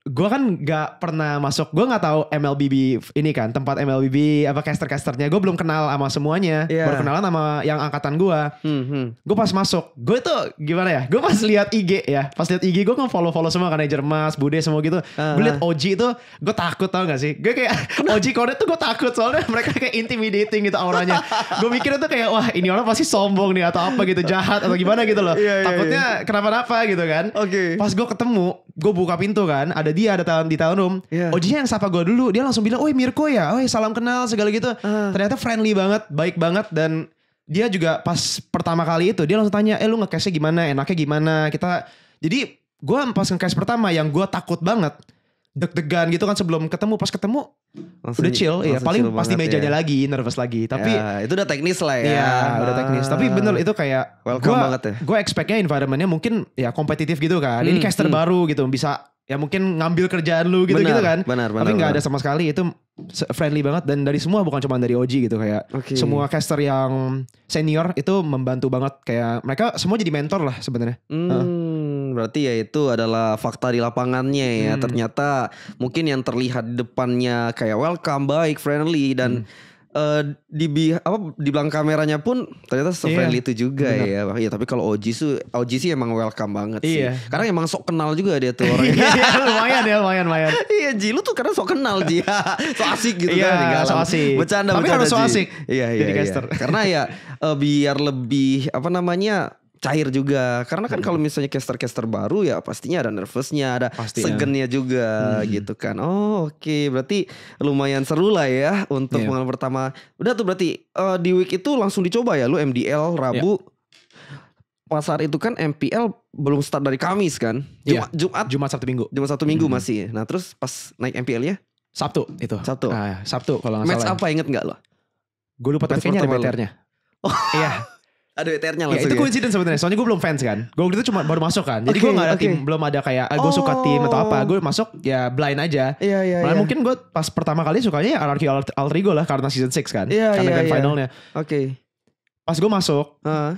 gue kan nggak pernah masuk gue nggak tahu MLBB ini kan tempat MLBB apa caster casternya gue belum kenal sama semuanya yeah. baru kenalan sama yang angkatan gue hmm, hmm. gue pas masuk gue tuh gimana ya gue pas lihat IG ya pas lihat IG gue nge follow follow semua kan Jermas, Mas Bude semua gitu uh -huh. gue liat OG itu gue takut tau gak sih gue kayak OG kode tuh gue takut soalnya mereka kayak intimidating gitu auranya gue mikirnya tuh kayak wah ini orang pasti sombong nih atau apa gitu jahat atau gimana gitu loh yeah, yeah, takutnya yeah. kenapa-napa gitu kan okay. pas gue ketemu gue buka pintu kan ada dia ada talent di talent room yeah. ojinya oh, yang sapa gue dulu dia langsung bilang oi oh, Mirko ya oi oh, ya, salam kenal segala gitu uh. ternyata friendly banget baik banget dan dia juga pas pertama kali itu dia langsung tanya eh lu ngecashnya gimana enaknya gimana kita jadi gue pas ngecash pertama yang gue takut banget deg-degan gitu kan sebelum ketemu pas ketemu langsung udah chill ya paling chill pasti ya. mejanya ya. lagi nervous lagi tapi ya, itu udah teknis lah ya, ya udah teknis tapi ah. bener itu kayak welcome gua, banget ya gue expectnya environmentnya mungkin ya kompetitif gitu kan hmm, ini caster hmm. baru gitu bisa ya mungkin ngambil kerjaan lu gitu benar, gitu kan benar, benar, tapi nggak ada sama sekali itu friendly banget dan dari semua bukan cuma dari OG gitu kayak okay. semua caster yang senior itu membantu banget kayak mereka semua jadi mentor lah sebenarnya hmm. uh berarti ya itu adalah fakta di lapangannya ya. Hmm. Ternyata mungkin yang terlihat di depannya kayak welcome, baik, friendly dan hmm. Uh, di bi apa di belakang kameranya pun ternyata sefriendly yeah. itu juga Bener. ya. Iya, tapi kalau Oji sih Oji sih emang welcome banget yeah. sih. Iya. Karena emang sok kenal juga dia tuh orangnya. iya, iya lumayan ya, lumayan, lumayan. iya, Ji lu tuh karena sok kenal Ji. sok asik gitu yeah, kan. so asik. Bercanda, tapi bercanda, harus so asik. Iya, iya, iya. Karena ya uh, biar lebih apa namanya cair juga karena kan hmm. kalau misalnya caster-caster baru ya pastinya ada nervousnya ada pastinya. segennya juga hmm. gitu kan oh oke okay. berarti lumayan seru lah ya untuk yeah. pengalaman pertama udah tuh berarti uh, di week itu langsung dicoba ya lu MDL iya. Rabu yeah. pasar itu kan MPL belum start dari Kamis kan iya. Jum yeah. Jumat Jumat Sabtu Minggu Jumat Sabtu Minggu hmm. masih nah terus pas naik mpl ya Sabtu itu Sabtu nah, Sabtu kalau nggak salah match ya. apa inget nggak lo gue lupa tapi kayaknya ada btr oh. iya Aduh e ternyata ya, langsung. Ya, itu coincidence ya. sebenarnya. Soalnya gue belum fans kan. Gue waktu itu cuma baru masuk kan. Jadi okay, gue gak ada okay. tim, belum ada kayak ah, gue suka oh. tim atau apa. Gue masuk ya blind aja. Iya yeah, iya. Yeah, Malah yeah. mungkin gue pas pertama kali sukanya ya Anarchy Alter Ego lah karena season 6 kan. Iya karena yeah, grand yeah. finalnya. Oke. Okay. Pas gue masuk, uh.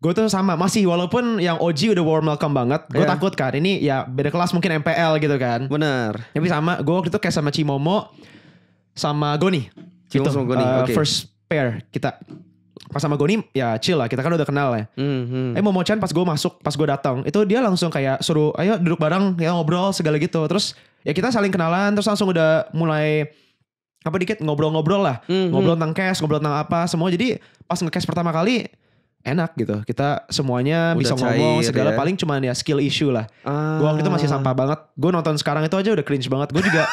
Gue tuh sama masih walaupun yang OG udah warm welcome banget, gue yeah. takut kan ini ya beda kelas mungkin MPL gitu kan. Bener. Tapi sama gue waktu itu kayak sama Cimomo sama Goni. Cimomo gitu. sama Goni. Uh, eh, okay. First pair kita pas sama Goni ya chill lah kita kan udah kenal ya. Mm-hmm. Eh Momo Chan pas gue masuk pas gue datang itu dia langsung kayak suruh ayo duduk bareng ya ngobrol segala gitu terus ya kita saling kenalan terus langsung udah mulai apa dikit ngobrol-ngobrol lah mm-hmm. ngobrol tentang cash ngobrol tentang apa semua jadi pas ngecash pertama kali enak gitu kita semuanya udah bisa cair, ngomong segala ya. paling cuman ya skill issue lah ah. gue waktu itu masih ah. sampah banget gue nonton sekarang itu aja udah cringe banget gue juga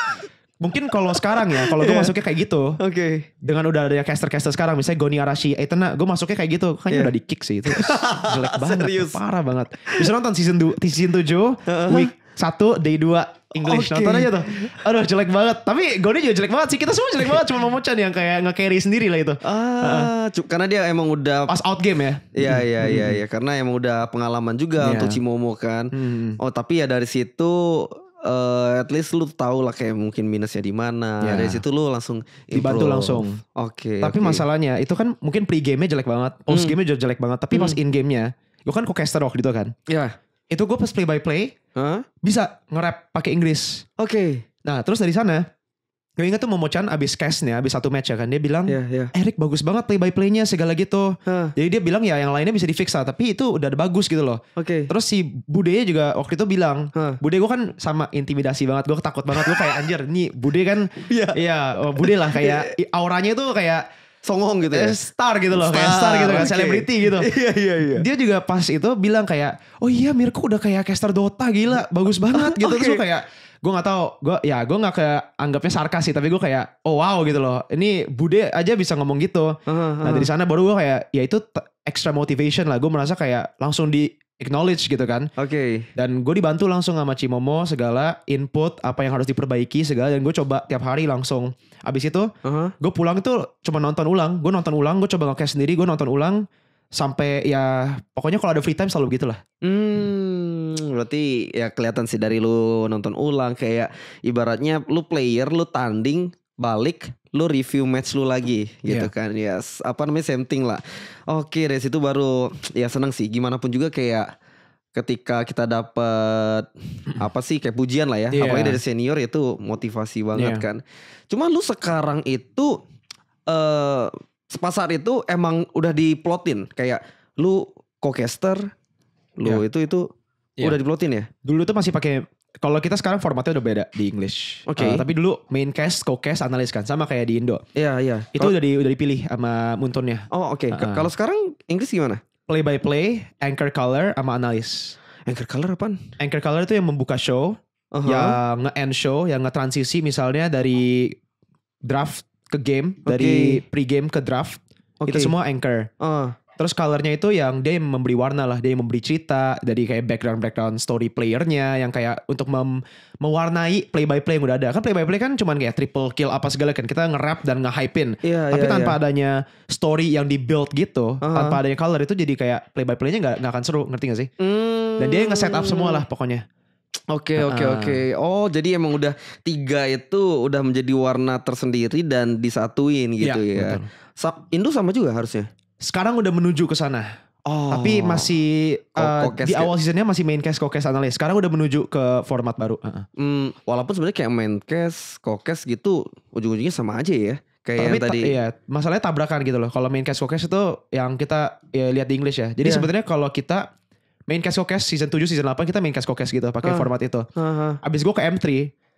mungkin kalau sekarang ya, kalau gue yeah. masuknya kayak gitu. Oke. Okay. Dengan udah ada caster-caster sekarang, misalnya Goni Arashi, Aitana, eh, gue masuknya kayak gitu. kan yeah. udah di kick sih itu. Jelek banget, Serius. parah banget. Bisa nonton season, du season tujuh uh -huh. week 1, day dua English okay. nonton aja tuh. Aduh jelek banget. Tapi Goni juga jelek banget sih. Kita semua jelek banget. Cuma Momocan yang kayak nge-carry sendiri lah itu. Ah, uh. karena dia emang udah pas out game ya. Iya hmm. iya iya ya. karena emang udah pengalaman juga yeah. untuk Cimomo kan. Hmm. Oh, tapi ya dari situ uh, at least lu tahu lah kayak mungkin minusnya di mana. Ya. Dari situ lu langsung improve. dibantu langsung. Oke. Okay, tapi okay. masalahnya itu kan mungkin pre game-nya jelek banget, hmm. post game-nya jelek banget, tapi hmm. pas in game-nya gua kan kok caster waktu itu kan. Iya. Itu gua pas play by play huh? bisa nge-rap pakai Inggris. Oke. Okay. Nah, terus dari sana Gue inget tuh Momocan abis cash nih, abis satu match ya kan. Dia bilang, yeah, yeah. Erik bagus banget play by playnya segala gitu. Huh. Jadi dia bilang ya yang lainnya bisa difix lah. Tapi itu udah ada bagus gitu loh. Oke. Okay. Terus si Bude juga waktu itu bilang, huh. Bude gue kan sama intimidasi banget. Gue takut banget. Gue kayak anjir nih Bude kan. Iya. yeah. Iya oh, Bude lah kayak iya. auranya tuh kayak songong gitu ya. Eh, star gitu loh, star, kayak star gitu okay. kan, selebriti gitu. iya iya iya. Dia juga pas itu bilang kayak, "Oh iya Mirko udah kayak caster Dota gila, bagus banget." gitu okay. terus kayak gue gak tau, gue ya gue gak kayak anggapnya sarkas sih tapi gue kayak oh wow gitu loh ini bude aja bisa ngomong gitu uh, uh, nah dari sana baru gue kayak ya itu extra motivation lah gue merasa kayak langsung di acknowledge gitu kan oke okay. dan gue dibantu langsung sama Cimomo segala input apa yang harus diperbaiki segala dan gue coba tiap hari langsung abis itu uh -huh. gue pulang itu cuma nonton ulang gue nonton ulang gue coba ngecast sendiri gue nonton ulang sampai ya pokoknya kalau ada free time selalu begitulah hmm berarti ya kelihatan sih dari lu nonton ulang kayak ibaratnya lu player lu tanding balik lu review match lu lagi gitu yeah. kan ya yes. apa namanya same thing lah oke okay, dari situ baru ya seneng sih gimana pun juga kayak ketika kita dapat apa sih kayak pujian lah ya yeah. apalagi dari senior itu motivasi banget yeah. kan cuma lu sekarang itu eh uh, pasar itu emang udah diplotin kayak lu co-caster lu yeah. itu itu Yeah. Udah diplotin ya? Dulu tuh masih pakai kalau kita sekarang formatnya udah beda di English. Oke. Okay. Uh, eh, tapi dulu main cast, co-cast, analis kan sama kayak di Indo. Iya, yeah, iya. Yeah. Itu kalo... udah di, udah dipilih sama muntunnya. Oh, oke. Okay. Uh, kalau sekarang English gimana? Play by play, anchor color sama analis. Anchor color apaan? Anchor color itu yang membuka show, uh -huh. yang nge-end show, yang nge-transisi misalnya dari draft ke game, okay. dari pre-game ke draft. Okay. Itu semua anchor. Uh. Terus colornya itu yang dia yang memberi warna lah, dia yang memberi cerita dari kayak background background story playernya yang kayak untuk mem mewarnai play by play yang udah ada. Kan play by play kan cuman kayak triple kill apa segala kan kita ngerap dan nge Yeah, Tapi yeah, tanpa yeah. adanya story yang di gitu, uh -huh. tanpa adanya color itu jadi kayak play by playnya nya nggak nggak akan seru, ngerti gak sih? Mm. Dan dia yang nge-set up semua lah pokoknya. Oke okay, oke okay, oke. Okay. Oh jadi emang udah tiga itu udah menjadi warna tersendiri dan disatuin gitu ya. ya. Betul. Indo sama juga harusnya sekarang udah menuju ke sana. Oh. Tapi masih uh, di awal seasonnya masih main cash kokes analis. Sekarang udah menuju ke format baru. Hmm, walaupun sebenarnya kayak main cash kokes gitu ujung-ujungnya sama aja ya. Kayak Tapi yang tadi. Iya, masalahnya tabrakan gitu loh. Kalau main cash kokes itu yang kita ya, lihat di English ya. Jadi yeah. sebenarnya kalau kita main cash kokes season 7 season 8 kita main cash kokes gitu pakai uh. format itu. Uh -huh. Abis gue ke M3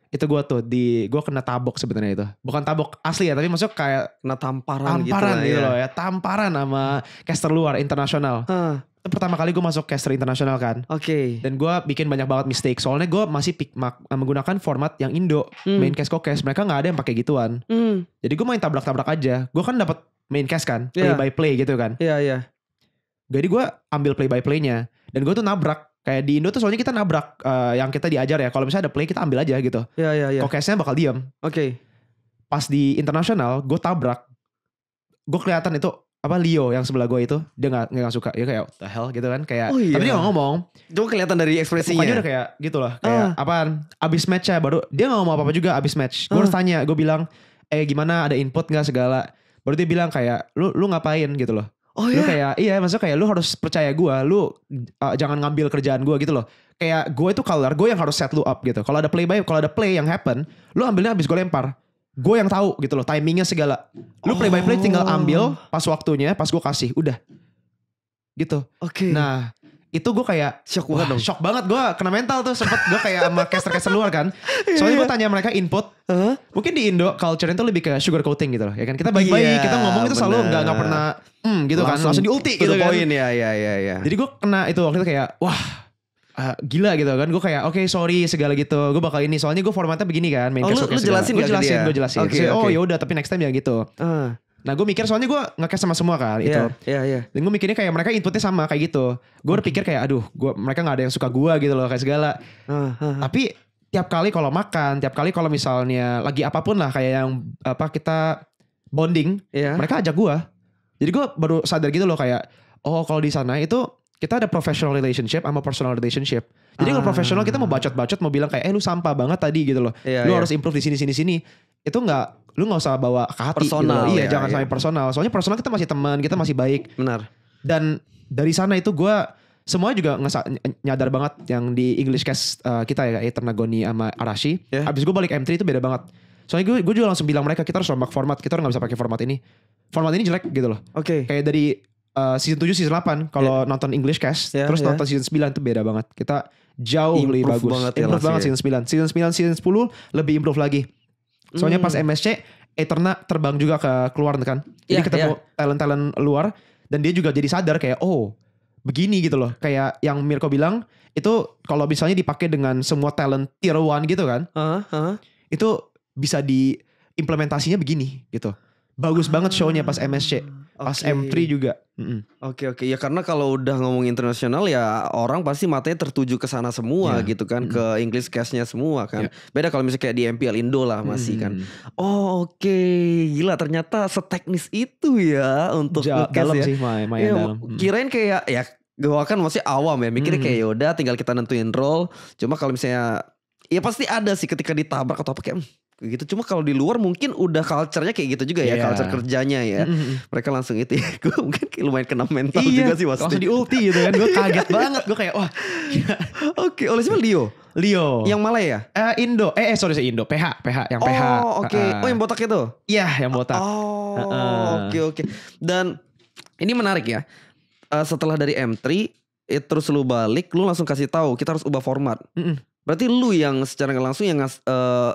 itu gue tuh di gue kena tabok sebenarnya itu bukan tabok asli ya tapi maksudnya kayak kena tamparan, gitu tamparan gitu, lah, ya. loh ya tamparan sama caster luar internasional huh. pertama kali gue masuk caster internasional kan oke okay. dan gue bikin banyak banget mistake soalnya gue masih pick, mak, menggunakan format yang indo hmm. main cash kokes mereka nggak ada yang pakai gituan hmm. jadi gue main tabrak-tabrak aja gue kan dapat main cash kan yeah. play by play gitu kan iya yeah, iya yeah. jadi gue ambil play by playnya dan gue tuh nabrak Kayak di Indo tuh soalnya kita nabrak uh, yang kita diajar ya. Kalau misalnya ada play kita ambil aja gitu. Iya iya, iya. Kokesnya bakal diem. Oke. Okay. Pas di internasional gue tabrak. Gue kelihatan itu apa Leo yang sebelah gue itu dia nggak nggak suka ya kayak the hell gitu kan kayak oh, iya. tapi dia iya. gak ngomong cuma kelihatan dari ekspresinya dia udah kayak gitu lah kayak ah. apaan abis match ya baru dia nggak ngomong apa apa juga abis match gue ah. harus tanya gue bilang eh gimana ada input nggak segala baru dia bilang kayak lu lu ngapain gitu loh Oh lu iya? kayak iya maksudnya kayak lu harus percaya gue, lu uh, jangan ngambil kerjaan gue gitu loh. Kayak gue itu color, gue yang harus set lu up gitu. Kalau ada play by, kalau ada play yang happen, lu ambilnya habis gue lempar. Gue yang tahu gitu loh, timingnya segala. Lu play by play oh. tinggal ambil pas waktunya, pas gue kasih, udah. Gitu. Oke. Okay. Nah, itu gue kayak shock banget dong. Shock banget gue kena mental tuh sempet gue kayak sama caster-caster luar kan. Soalnya gue iya. tanya mereka input. Uh -huh. Mungkin di Indo culture itu lebih kayak sugar coating gitu loh. Ya kan kita baik-baik, yeah, kita ngomong itu selalu nggak nggak pernah hmm, gitu langsung, kan. Langsung diulti gitu kan. Point, ya, ya, ya, ya. Jadi gue kena itu waktu itu kayak wah Uh, gila gitu kan gue kayak oke okay, sorry segala gitu gue bakal ini soalnya gue formatnya begini kan main oh, lu, lu jelasin gue jelasin gue jelasin okay, so, okay. oh yaudah tapi next time ya gitu uh. Nah gue mikir soalnya gue ngekes sama semua kan itu. Iya, yeah, iya. Yeah, Dan gue mikirnya kayak mereka inputnya sama kayak gitu. Gue udah pikir kayak aduh gua, mereka gak ada yang suka gue gitu loh kayak segala. Uh, uh, uh. Tapi tiap kali kalau makan, tiap kali kalau misalnya lagi apapun lah kayak yang apa kita bonding. Yeah. Mereka ajak gue. Jadi gue baru sadar gitu loh kayak oh kalau di sana itu kita ada professional relationship sama personal relationship. Jadi ah. kalau professional kita mau ah. bacot-bacot, mau bilang kayak, eh lu sampah banget tadi gitu loh. Iya, lu iya. harus improve di sini sini sini. Itu enggak lu nggak usah bawa ke hati. Gitu personal. Gitu Iya, iya jangan iya. sampai personal. Soalnya personal kita masih teman, kita masih baik. Benar. Dan dari sana itu gue semua juga ngesa, nyadar banget yang di English cast uh, kita ya, kayak Ternagoni sama Arashi. Yeah. Abis gue balik M3 itu beda banget. Soalnya gue, gue juga langsung bilang mereka kita harus rombak format, kita harus gak bisa pakai format ini. Format ini jelek gitu loh. Oke. Okay. Kayak dari Eh, season 7 season 8 kalau yeah. nonton English Cast yeah, terus yeah. nonton season 9 itu beda banget. Kita jauh improve lebih bagus. Banget improve ya, improve banget ya. season 9. Season 9 season 10 lebih improve lagi. Soalnya mm. pas MSC Eterna terbang juga ke keluar kan. Jadi yeah, ketemu iya. talent talent yeah. luar dan dia juga jadi sadar kayak oh begini gitu loh. Kayak yang Mirko bilang itu kalau misalnya dipakai dengan semua talent tier 1 gitu kan. Uh -huh. Itu bisa diimplementasinya begini gitu bagus banget shownya pas MSC pas M3 juga. Oke mm-hmm. oke okay, okay. ya karena kalau udah ngomong internasional ya orang pasti matanya tertuju ke sana semua yeah. gitu kan mm-hmm. ke English cashnya semua kan. Yeah. Beda kalau misalnya kayak di MPL Indo lah masih mm. kan. Oh oke okay. gila ternyata seteknis itu ya untuk ja, dalam ya. sih main, ya, dalam. Mm. Kirain kayak ya gue kan masih awam ya mikirnya mm. kayak yaudah tinggal kita nentuin role. Cuma kalau misalnya ya pasti ada sih ketika ditabrak atau apa kayak hmm, gitu cuma kalau di luar mungkin udah culture-nya kayak gitu juga ya yeah. culture kerjanya ya mm-hmm. mereka langsung itu ya mungkin lumayan kena mental iya, juga sih waktu langsung di ulti gitu kan gue kaget banget gue kayak wah oke oleh siapa Leo Leo yang ya uh, Indo eh, eh sorry sih Indo PH PH yang oh, PH oh oke okay. uh, oh yang botak itu iya yeah, yang botak oh oke uh, oke okay, okay. dan ini menarik ya uh, setelah dari M3 it, eh, terus lu balik lu langsung kasih tahu kita harus ubah format mm -mm. berarti lu yang secara langsung yang ngas, uh,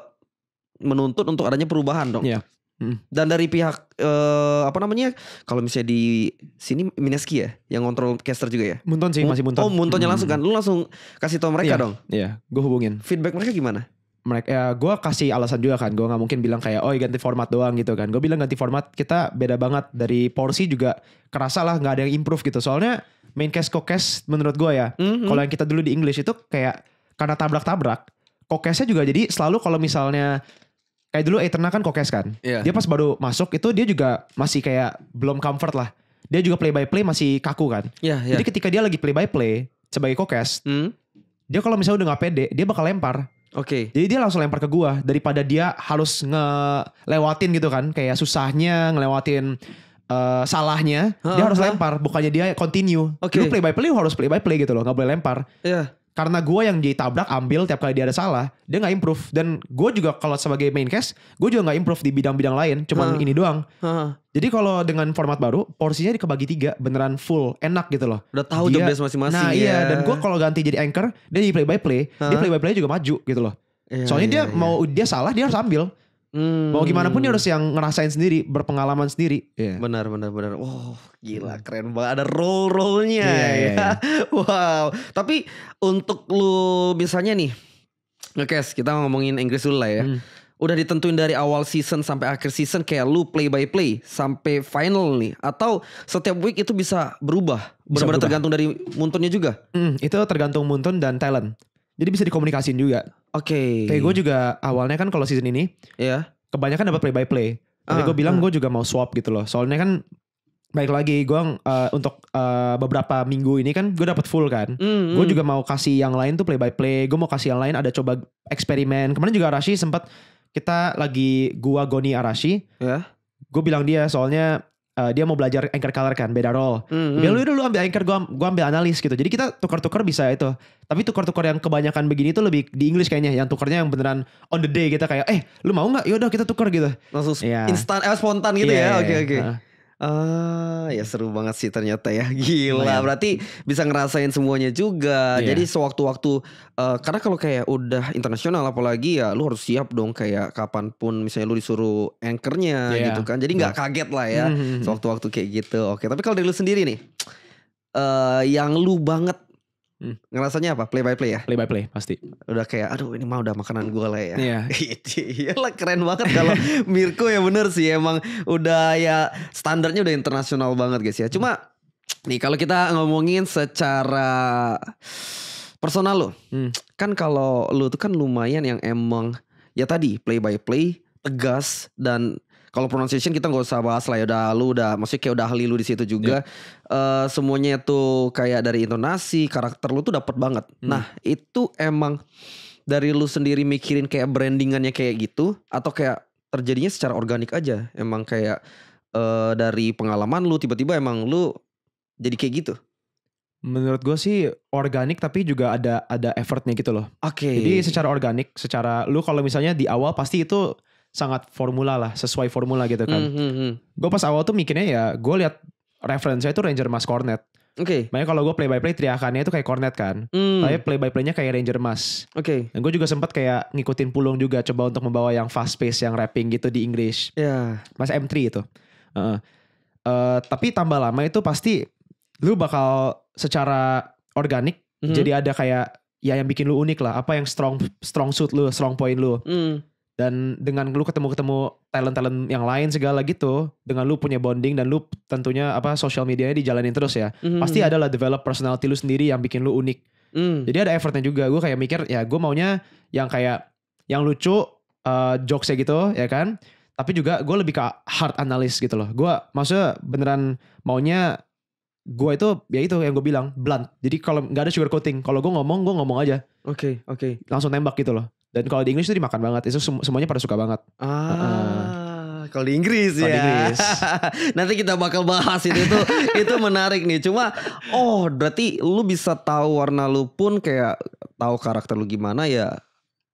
menuntut untuk adanya perubahan dong. Yeah. Hmm. Dan dari pihak uh, apa namanya? Kalau misalnya di sini Mineski ya yang kontrol caster juga ya. Munton sih masih Munton. Oh, Muntonnya langsung kan. Lu langsung kasih tau mereka yeah. dong. Iya, yeah. gue hubungin. Feedback mereka gimana? mereka ya gue kasih alasan juga kan gue nggak mungkin bilang kayak oh ganti format doang gitu kan gue bilang ganti format kita beda banget dari porsi juga kerasa lah nggak ada yang improve gitu soalnya main cast kokes menurut gue ya mm -hmm. kalau yang kita dulu di English itu kayak karena tabrak-tabrak kokesnya juga jadi selalu kalau misalnya kayak dulu Eterna kan kokes kan. Yeah. Dia pas baru masuk itu dia juga masih kayak belum comfort lah. Dia juga play by play masih kaku kan. Yeah, yeah. Jadi ketika dia lagi play by play sebagai kokes, hmm? dia kalau misalnya udah gak pede, dia bakal lempar. Oke. Okay. Jadi dia langsung lempar ke gua daripada dia harus ngelewatin gitu kan, kayak susahnya ngelewatin uh, salahnya, ha, dia harus lempar bukannya dia continue. Okay. Lu play by play lu harus play by play gitu loh, nggak boleh lempar. Iya. Yeah karena gue yang jadi tabrak ambil tiap kali dia ada salah dia nggak improve dan gue juga kalau sebagai main cast gue juga nggak improve di bidang-bidang lain cuman uh, ini doang uh, jadi kalau dengan format baru porsinya dikebagi tiga beneran full enak gitu loh udah tahu dia, masing-masing nah ya. iya dan gue kalau ganti jadi anchor dia jadi play by play uh, dia play by play juga maju gitu loh iya, soalnya iya, dia iya. mau dia salah dia harus ambil Hmm. Mau gimana pun harus yang ngerasain sendiri, berpengalaman sendiri. Yeah. Benar, benar, benar. Wow, gila hmm. keren banget. Ada roll rollnya yeah, iya, ya. Iya. wow. Tapi untuk lu misalnya nih, ngekes kita ngomongin Inggris dulu lah ya. Hmm. Udah ditentuin dari awal season sampai akhir season kayak lu play by play sampai final nih atau setiap week itu bisa berubah. Benar-benar tergantung dari muntunnya juga. Hmm, itu tergantung muntun dan talent. Jadi bisa dikomunikasiin juga. Oke. Okay. Kayak gue juga awalnya kan kalau season ini, ya. Yeah. Kebanyakan dapat play by play. Tapi uh, gue ah, bilang uh. Ah. gue juga mau swap gitu loh. Soalnya kan baik lagi gue uh, untuk uh, beberapa minggu ini kan gue dapat full kan. Hmm, mm, gue juga mau kasih yang lain tuh play by play. Gue mau kasih yang lain ada coba eksperimen. Kemarin juga Arashi sempat kita lagi gua Goni Arashi. Ya. Yeah. Gue bilang dia soalnya uh, dia mau belajar anchor color kan beda role mm-hmm. dia hmm. lu ambil anchor gua gua ambil analis gitu jadi kita tukar-tukar bisa itu tapi tukar-tukar yang kebanyakan begini tuh lebih di English kayaknya yang tukarnya yang beneran on the day kita gitu, kayak eh lu mau nggak yaudah kita tukar gitu langsung yeah. instan eh, spontan gitu yeah, ya iya, oke yeah, oke okay, okay. uh. Ah, ya seru banget sih ternyata ya. Gila, berarti bisa ngerasain semuanya juga. Yeah. Jadi sewaktu-waktu uh, karena kalau kayak udah internasional apalagi ya lu harus siap dong kayak kapanpun misalnya lu disuruh anchornya yeah. gitu kan. Jadi nggak kaget lah ya hmm, hmm, hmm. sewaktu-waktu kayak gitu. Oke, tapi kalau dari lu sendiri nih uh, yang lu banget Hmm. Ngerasanya apa? Play by play ya? Play by play pasti. Udah kayak aduh ini mah udah makanan gue lah ya. Iya. Yeah. lah keren banget kalau Mirko ya bener sih emang udah ya standarnya udah internasional banget guys ya. Cuma hmm. nih kalau kita ngomongin secara personal lo. Hmm. Kan kalau lu tuh kan lumayan yang emang ya tadi play by play tegas dan kalau pronunciation kita nggak usah bahas lah ya udah lu udah maksudnya kayak udah ahli lu di situ juga. Yeah. Iya. Uh, semuanya tuh kayak dari intonasi, karakter lu tuh dapet banget. Hmm. Nah, itu emang dari lu sendiri mikirin kayak brandingannya kayak gitu atau kayak terjadinya secara organik aja. Emang kayak uh, dari pengalaman lu tiba-tiba emang lu jadi kayak gitu menurut gue sih organik tapi juga ada ada effortnya gitu loh. Oke. Okay. Jadi secara organik, secara lu kalau misalnya di awal pasti itu sangat formula lah, sesuai formula gitu kan. Mm -hmm. hmm, hmm. Gue pas awal tuh mikirnya ya, gue lihat referensinya itu Ranger Mas Cornet. Oke. Okay. Makanya kalau gue play by play teriakannya itu kayak cornet kan. Mm. Tapi play by playnya kayak Ranger Mas. Oke. Okay. Dan gue juga sempat kayak ngikutin pulung juga coba untuk membawa yang fast pace yang rapping gitu di English. Ya. Yeah. Mas M3 itu. Uh, uh, tapi tambah lama itu pasti lu bakal secara organik mm -hmm. jadi ada kayak ya yang bikin lu unik lah, apa yang strong strong suit lu, strong point lu. Mm dan dengan lu ketemu-ketemu talent-talent yang lain segala gitu dengan lu punya bonding dan lu tentunya apa social medianya dijalanin terus ya mm. pasti mhm. adalah develop personality lu sendiri yang bikin lu unik mm. jadi ada effortnya juga gue kayak mikir ya gue maunya yang kayak yang lucu uh, ya gitu ya kan tapi juga gue lebih ke hard analis gitu loh gue maksudnya beneran maunya gue itu ya itu yang gue bilang blunt jadi kalau nggak ada sugar coating kalau gue ngomong gue ngomong aja oke okay, oke okay. langsung tembak gitu loh dan kalau di Inggris itu dimakan banget. Itu semuanya pada suka banget. Ah. Uh -uh kalau di Inggris kalo ya. Di Inggris. Nanti kita bakal bahas itu itu itu menarik nih. Cuma oh berarti lu bisa tahu warna lu pun kayak tahu karakter lu gimana ya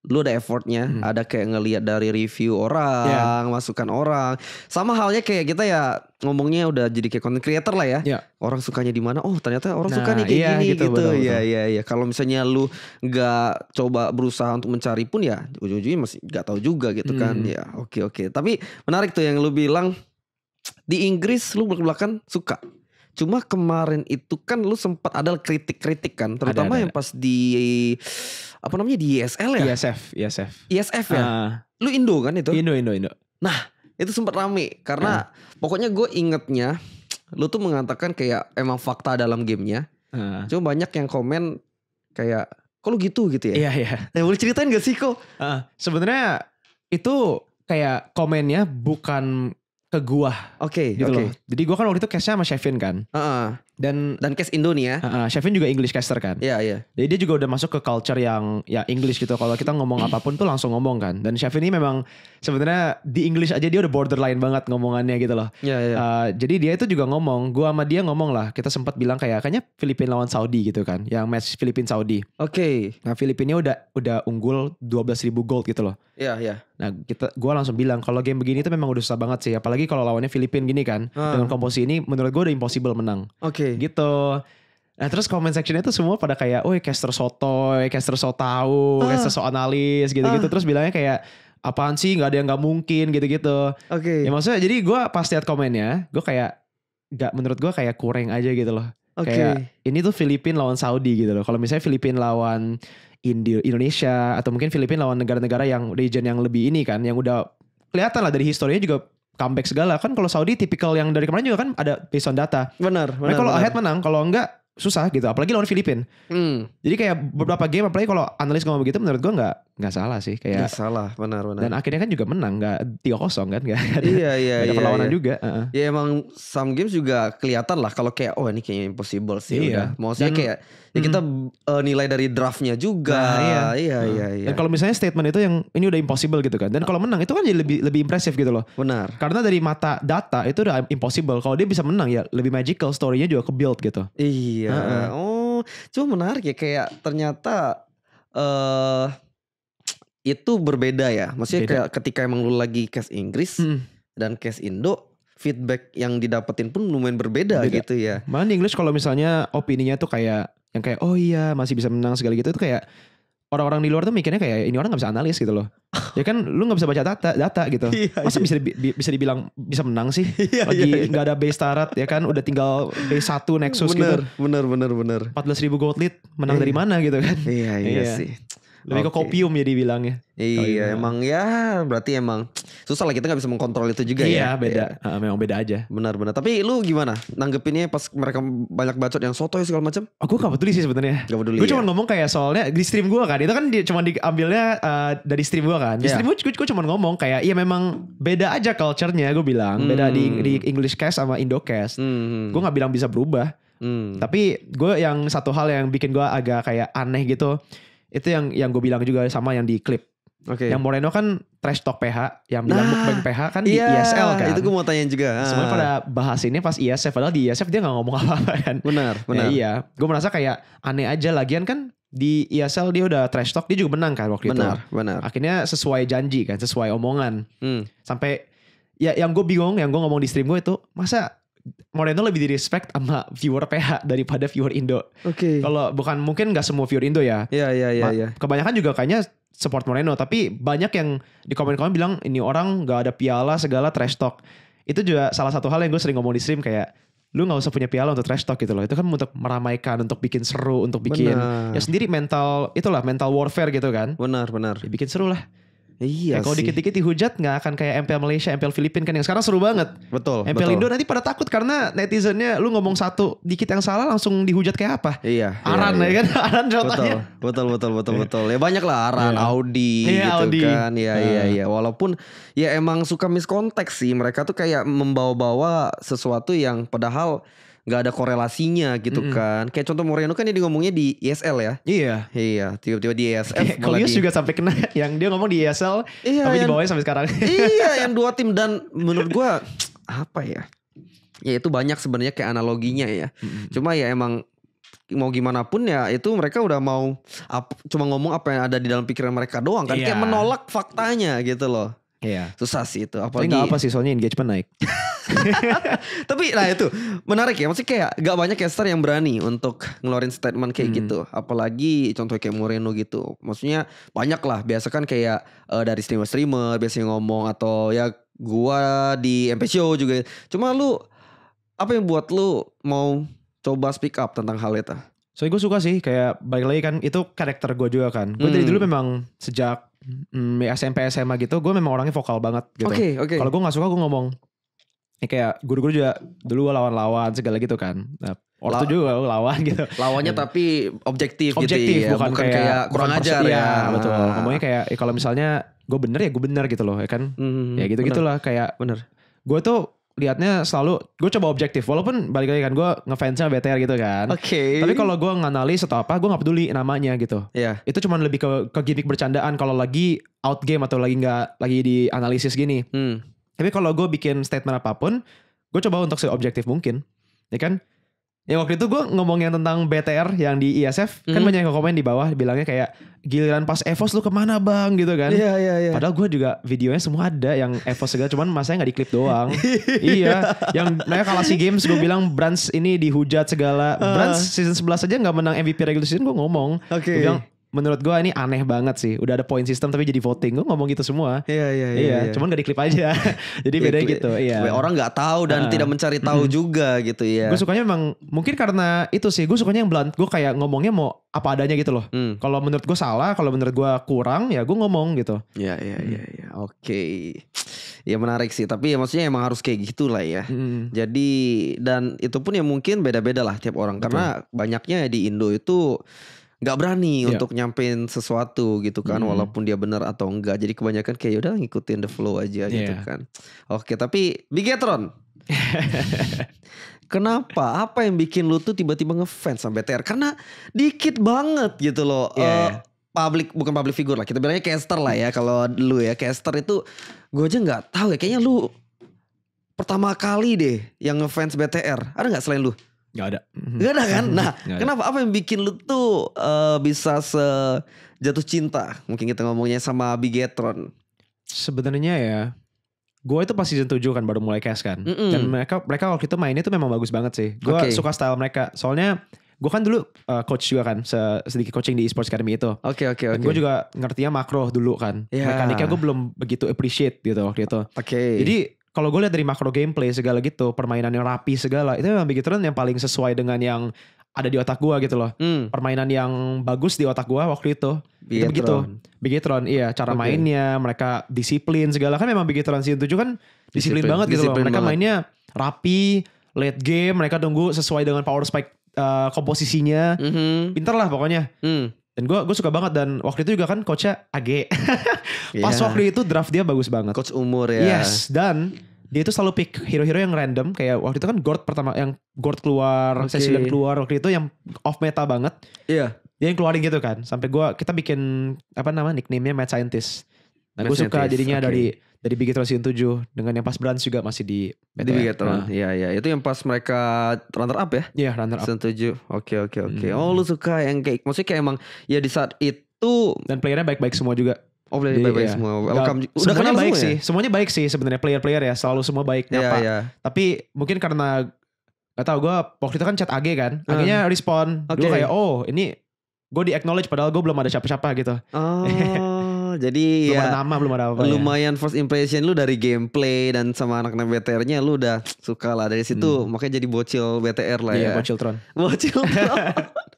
lu ada effortnya, hmm. ada kayak ngelihat dari review orang, yeah. masukan orang. Sama halnya kayak kita ya ngomongnya udah jadi kayak content creator lah ya. Yeah. Orang sukanya di mana? Oh, ternyata orang nah, suka nih kayak iya, gini gitu. gitu. Iya, iya, iya. Kalau misalnya lu nggak coba berusaha untuk mencari pun ya ujung-ujungnya masih nggak tahu juga gitu kan. hmm. kan. Ya, oke okay, oke. Okay. Tapi menarik tuh yang lu bilang di Inggris lu belak suka Cuma kemarin itu kan lu sempat ada kritik-kritik kan, terutama ada, ada, yang pas di apa namanya di ISL e ya? ISF, e ISF. E ISF ya. Uh, lu Indo kan itu? Indo, Indo, Indo. Nah, itu sempat rame karena uh. pokoknya gue ingetnya lu tuh mengatakan kayak emang fakta dalam gamenya. Uh. Cuma banyak yang komen kayak kok lu gitu gitu ya? Iya, iya. Nah, boleh ceritain gak sih kok? Uh, sebenarnya itu kayak komennya bukan ke gua. Oke, okay, gitu okay. loh. Jadi gua kan waktu itu cashnya sama Chevin kan. Uh -uh. Dan dan case Indonesia. Ya. Uh -uh, Chevin juga English caster kan. Iya, yeah, iya. Yeah. Jadi dia juga udah masuk ke culture yang ya English gitu. Kalau kita ngomong apapun tuh langsung ngomong kan. Dan Chevin ini memang sebenarnya di English aja dia udah borderline banget ngomongannya gitu loh. Iya, yeah, iya. Yeah. Uh, jadi dia itu juga ngomong, gua sama dia ngomong lah. Kita sempat bilang kayak kayaknya Filipina lawan Saudi gitu kan. Yang match Filipina Saudi. Oke. Okay. Nah, Filipina udah udah unggul dua ribu gold gitu loh. Iya, yeah, iya. Yeah. Nah, kita gua langsung bilang kalau game begini itu memang udah susah banget sih, apalagi kalau lawannya Filipin gini kan. Uh. Dengan komposisi ini menurut gua udah impossible menang. Oke. Okay. Gitu. Nah terus comment sectionnya tuh semua pada kayak, woi caster sotoy, caster so tau, ah. caster so analis gitu-gitu. Ah. Terus bilangnya kayak, apaan sih nggak ada yang nggak mungkin gitu-gitu. Oke. Okay. Ya maksudnya jadi gue pas lihat komennya, gue kayak, nggak menurut gue kayak kurang aja gitu loh. Okay. Kayak ini tuh Filipina lawan Saudi gitu loh. Kalau misalnya Filipina lawan India, Indonesia atau mungkin Filipina lawan negara-negara yang region yang lebih ini kan, yang udah kelihatan lah dari historinya juga comeback segala kan. Kalau Saudi tipikal yang dari kemarin juga kan ada based on data. Benar. Nah kalau ahead menang, kalau enggak susah gitu apalagi lawan Filipin hmm. jadi kayak beberapa game apalagi kalau analis ngomong begitu menurut gua nggak nggak salah sih kayak gak salah benar benar dan akhirnya kan juga menang nggak tiga kosong kan nggak ada, iya, iya, ada iya, perlawanan iya. juga uh huh ya emang some games juga kelihatan lah kalau kayak oh ini kayaknya impossible sih iya. udah maksudnya dan, kayak ya kita mm. uh, nilai dari draftnya juga nah, iya iya uh. iya, iya. dan kalau misalnya statement itu yang ini udah impossible gitu kan dan kalau menang itu kan jadi lebih lebih impresif gitu loh benar karena dari mata data itu udah impossible kalau dia bisa menang ya lebih magical storynya juga ke build gitu iya Iya, Uh-uh. Oh, cuma menarik ya kayak ternyata eh uh, itu berbeda ya. Maksudnya kayak ketika emang lu lagi case Inggris hmm. dan case Indo feedback yang didapetin pun lumayan berbeda Beda. gitu ya. Malah di English kalau misalnya opininya tuh kayak yang kayak oh iya masih bisa menang segala gitu itu kayak orang-orang di luar tuh mikirnya kayak ini orang nggak bisa analis gitu loh. ya kan lu nggak bisa baca data, data gitu. Iya, iya. Masa iya. bisa di, bisa dibilang bisa menang sih? Iya, Lagi nggak iya, iya. ada base tarat ya kan udah tinggal base satu Nexus gitu. bener, gitu. Bener bener bener Empat belas ribu gold lead menang iya. dari mana gitu kan? Iya iya, iya. sih. Lebih okay. ke kopium ya ya Iya, emang ya berarti emang susah lah kita nggak bisa mengkontrol itu juga iya, ya. beda. Iya. Uh, memang beda aja. Benar-benar. Tapi lu gimana nanggepinnya pas mereka banyak bacot yang soto ya segala macam? Oh, Aku gak peduli sih sebenarnya. Gak peduli. Gue ya. cuma ngomong kayak soalnya di stream gue kan, itu kan di, cuma diambilnya uh, dari stream gue kan. Di yeah. stream gue, gue cuma ngomong kayak iya memang beda aja culturenya gue bilang. Hmm. Beda di, hmm. di English cast sama Indo cast. Hmm. hmm. Gue nggak bilang bisa berubah. Hmm. Tapi gue yang satu hal yang bikin gue agak kayak aneh gitu itu yang yang gue bilang juga sama yang di klip Okay. Yang Moreno kan trash talk PH, yang bilang nah, bukan PH kan iya, di e ISL kan. Itu gue mau tanya juga. Semuanya ah. pada bahas ini pas ISF, e padahal di ISF e dia gak ngomong apa-apa kan. Benar, ya benar. Ya, iya, gue merasa kayak aneh aja lagian kan di ISL dia udah trash talk, dia juga menang kan waktu benar, itu. Benar, benar. Akhirnya sesuai janji kan, sesuai omongan. Hmm. Sampai ya yang gue bingung, yang gue ngomong di stream gue itu masa Moreno lebih di respect sama viewer PH daripada viewer Indo. Oke. Okay. Kalau bukan mungkin nggak semua viewer Indo ya. Iya iya iya. Ya. Kebanyakan juga kayaknya support Moreno, tapi banyak yang di komen-komen bilang ini orang nggak ada piala segala trash talk. Itu juga salah satu hal yang gue sering ngomong di stream kayak lu nggak usah punya piala untuk trash talk gitu loh. Itu kan untuk meramaikan, untuk bikin seru, untuk bikin benar. ya sendiri mental itulah mental warfare gitu kan. Benar benar. Ya, bikin seru lah. Iya kayak kalau dikit-dikit dihujat nggak akan kayak MPL Malaysia, MPL Filipina kan yang sekarang seru banget. Betul. MPL betul. Indo nanti pada takut karena netizennya lu ngomong satu dikit yang salah langsung dihujat kayak apa? Iya. Aran iya, ya kan, iya. Aran contohnya. Betul, betul, betul, betul, iya. betul. Ya banyak lah Aran, yeah. Audi yeah, gitu Audi. kan. Iya, ya, iya, nah. iya. Walaupun ya emang suka miskonteks sih mereka tuh kayak membawa-bawa sesuatu yang padahal nggak ada korelasinya gitu mm-hmm. kan. Kayak contoh Moreno kan dia ngomongnya di ESL ya. Iya. Iya, tiba-tiba di ESL Kolius di... juga sampai kena yang dia ngomong di ESL iya, tapi yang, di bawahnya sampai sekarang. iya, yang dua tim dan menurut gua apa ya? Ya itu banyak sebenarnya kayak analoginya ya. Mm-hmm. Cuma ya emang mau gimana pun ya itu mereka udah mau ap, cuma ngomong apa yang ada di dalam pikiran mereka doang kan yeah. kayak iya. menolak faktanya gitu loh Iya. Susah sih itu. Apalagi Tapi gak apa sih soalnya engagement naik. Tapi lah itu menarik ya. Maksudnya kayak gak banyak caster yang berani untuk ngeluarin statement kayak hmm. gitu. Apalagi contoh kayak Moreno gitu. Maksudnya banyak lah. Biasa kan kayak uh, dari streamer-streamer biasanya ngomong atau ya gua di MP Show juga. Cuma lu apa yang buat lu mau coba speak up tentang hal itu? Soalnya gue suka sih kayak balik lagi kan itu karakter gue juga kan. Gue hmm. dari dulu memang sejak mm, ya, SMP SMA gitu gue memang orangnya vokal banget gitu. Oke okay, oke. Okay. Kalau gue nggak suka gue ngomong. Ya kayak guru-guru juga dulu lawan-lawan segala gitu kan. Nah, waktu La juga lawan gitu. Lawannya nah. tapi objektif, gitu objektif gitu ya. Bukan, bukan kayak, kayak kurang ajar ya. ya. Betul. Nah. Ngomongnya kayak ya kalau misalnya gue bener ya gue bener gitu loh ya kan. Mm, ya gitu gitulah kayak bener. Gue tuh liatnya selalu gue coba objektif walaupun balik lagi kan gue ngefansnya BTR gitu kan oke okay. tapi kalau gue nganalis atau apa gue nggak peduli namanya gitu Iya. Yeah. itu cuman lebih ke ke gimmick bercandaan kalau lagi out game atau lagi nggak lagi di analisis gini hmm. tapi kalau gue bikin statement apapun gue coba untuk seobjektif mungkin ya kan Ya waktu itu gue yang tentang BTR yang di ISF mm. kan hmm. banyak yang komen di bawah bilangnya kayak giliran pas EVOS lu kemana bang gitu kan. Iya iya iya. Padahal gue juga videonya semua ada yang EVOS segala cuman masanya nggak di klip doang. Iya. iya. Yang mereka kalah si games gue bilang Brands ini dihujat segala. Uh. Brands season 11 aja nggak menang MVP regular season gue ngomong. Oke. Okay. Gue bilang menurut gue ini aneh banget sih. Udah ada point system tapi jadi voting. Gue ngomong gitu semua. Iya iya iya. iya. iya. Cuman gak diklip aja. jadi ya, gitu. Iya. Orang nggak tahu dan uh, tidak mencari tahu hmm. juga gitu ya. Gue sukanya emang mungkin karena itu sih. Gue sukanya yang blunt. Gue kayak ngomongnya mau apa adanya gitu loh. Hmm. Kalau menurut gue salah, kalau menurut gue kurang ya gue ngomong gitu. Iya iya iya hmm. iya. Oke. Okay. Ya menarik sih. Tapi ya maksudnya emang harus kayak gitu lah ya. Hmm. Jadi dan itu pun ya mungkin beda-beda lah tiap orang. Betul. Karena banyaknya di Indo itu nggak berani yeah. untuk nyampein sesuatu gitu kan mm. walaupun dia benar atau enggak jadi kebanyakan kayak ya udah ngikutin the flow aja yeah. gitu iya. kan oke tapi Bigetron kenapa apa yang bikin lu tuh tiba-tiba ngefans sama BTR karena dikit banget gitu loh yeah. Iya. uh, public bukan public figure lah kita bilangnya caster lah ya kalau lu ya caster itu gue aja nggak tahu ya kayaknya lu pertama kali deh yang ngefans BTR ada nggak selain lu Gak ada. Mhm. Gak ada kan? Mhm. Nah, ada. kenapa apa yang bikin lu tuh uh, bisa sejatuh cinta? Mungkin kita ngomongnya sama Bigetron. Sebenarnya ya, gue itu pas season 7 kan baru mulai cast kan. Mm -mm. Dan mereka mereka waktu itu mainnya tuh memang bagus banget sih. Gue okay. suka style mereka. Soalnya gue kan dulu uh, coach juga kan se sedikit coaching di esports academy itu. Oke okay, oke okay, oke. Okay. Gue juga ngertinya makro dulu kan. Yeah. Mekaniknya gue belum begitu appreciate gitu waktu itu. Oke. Okay. Jadi kalau gue lihat dari makro gameplay segala gitu, permainan yang rapi segala, itu memang begitu yang paling sesuai dengan yang ada di otak gue gitu loh. Hmm. Permainan yang bagus di otak gue waktu itu. Bigetron. Itu begitu. Bigetron, iya. Cara okay. mainnya, mereka disiplin segala. Kan memang Bigetron itu juga kan disiplin, disiplin banget gitu disiplin loh. Mereka banget. mainnya rapi, late game, mereka tunggu sesuai dengan power spike uh, komposisinya. Mm -hmm. Pinter lah pokoknya. Mm. Dan gue gue suka banget dan waktu itu juga kan coachnya AG. Pas yeah. waktu itu draft dia bagus banget. Coach umur ya. Yes dan dia itu selalu pick hero-hero yang random kayak waktu itu kan Gord pertama yang Gord keluar, okay. Cecilian keluar waktu itu yang off meta banget. Iya. Yeah. Dia yang keluarin gitu kan sampai gue kita bikin apa namanya nickname-nya Mad Scientist. Nah, gue suka jadinya okay. dari dari Bigetron season 7 dengan yang pas Brands juga masih di BTR. Di Bigetron. Ya. Nah. Iya iya, itu yang pas mereka runner up ya? Iya, runner up. Season 7. Oke oke oke. Hmm. Oh, lu suka yang kayak maksudnya kayak emang ya di saat itu dan playernya baik-baik semua juga. Oh player baik-baik iya. semua. Welcome. Udah semuanya kenal baik semua sih. Ya? Semuanya baik sih sebenarnya player-player ya selalu semua baik iya, nyapa. Yeah, Tapi mungkin karena gak tau gue waktu itu kan chat AG kan. Hmm. AG-nya respon. Okay. Gue kayak oh ini gue di acknowledge padahal gue belum ada siapa-siapa gitu. Oh. jadi belum ya, ada nama belum ada apa. apa ya. Lumayan ya. first impression lu dari gameplay dan sama anak-anak BTR-nya lu udah suka lah dari situ hmm. makanya jadi bocil BTR lah iya, ya. bocil Tron. Bocil Tron.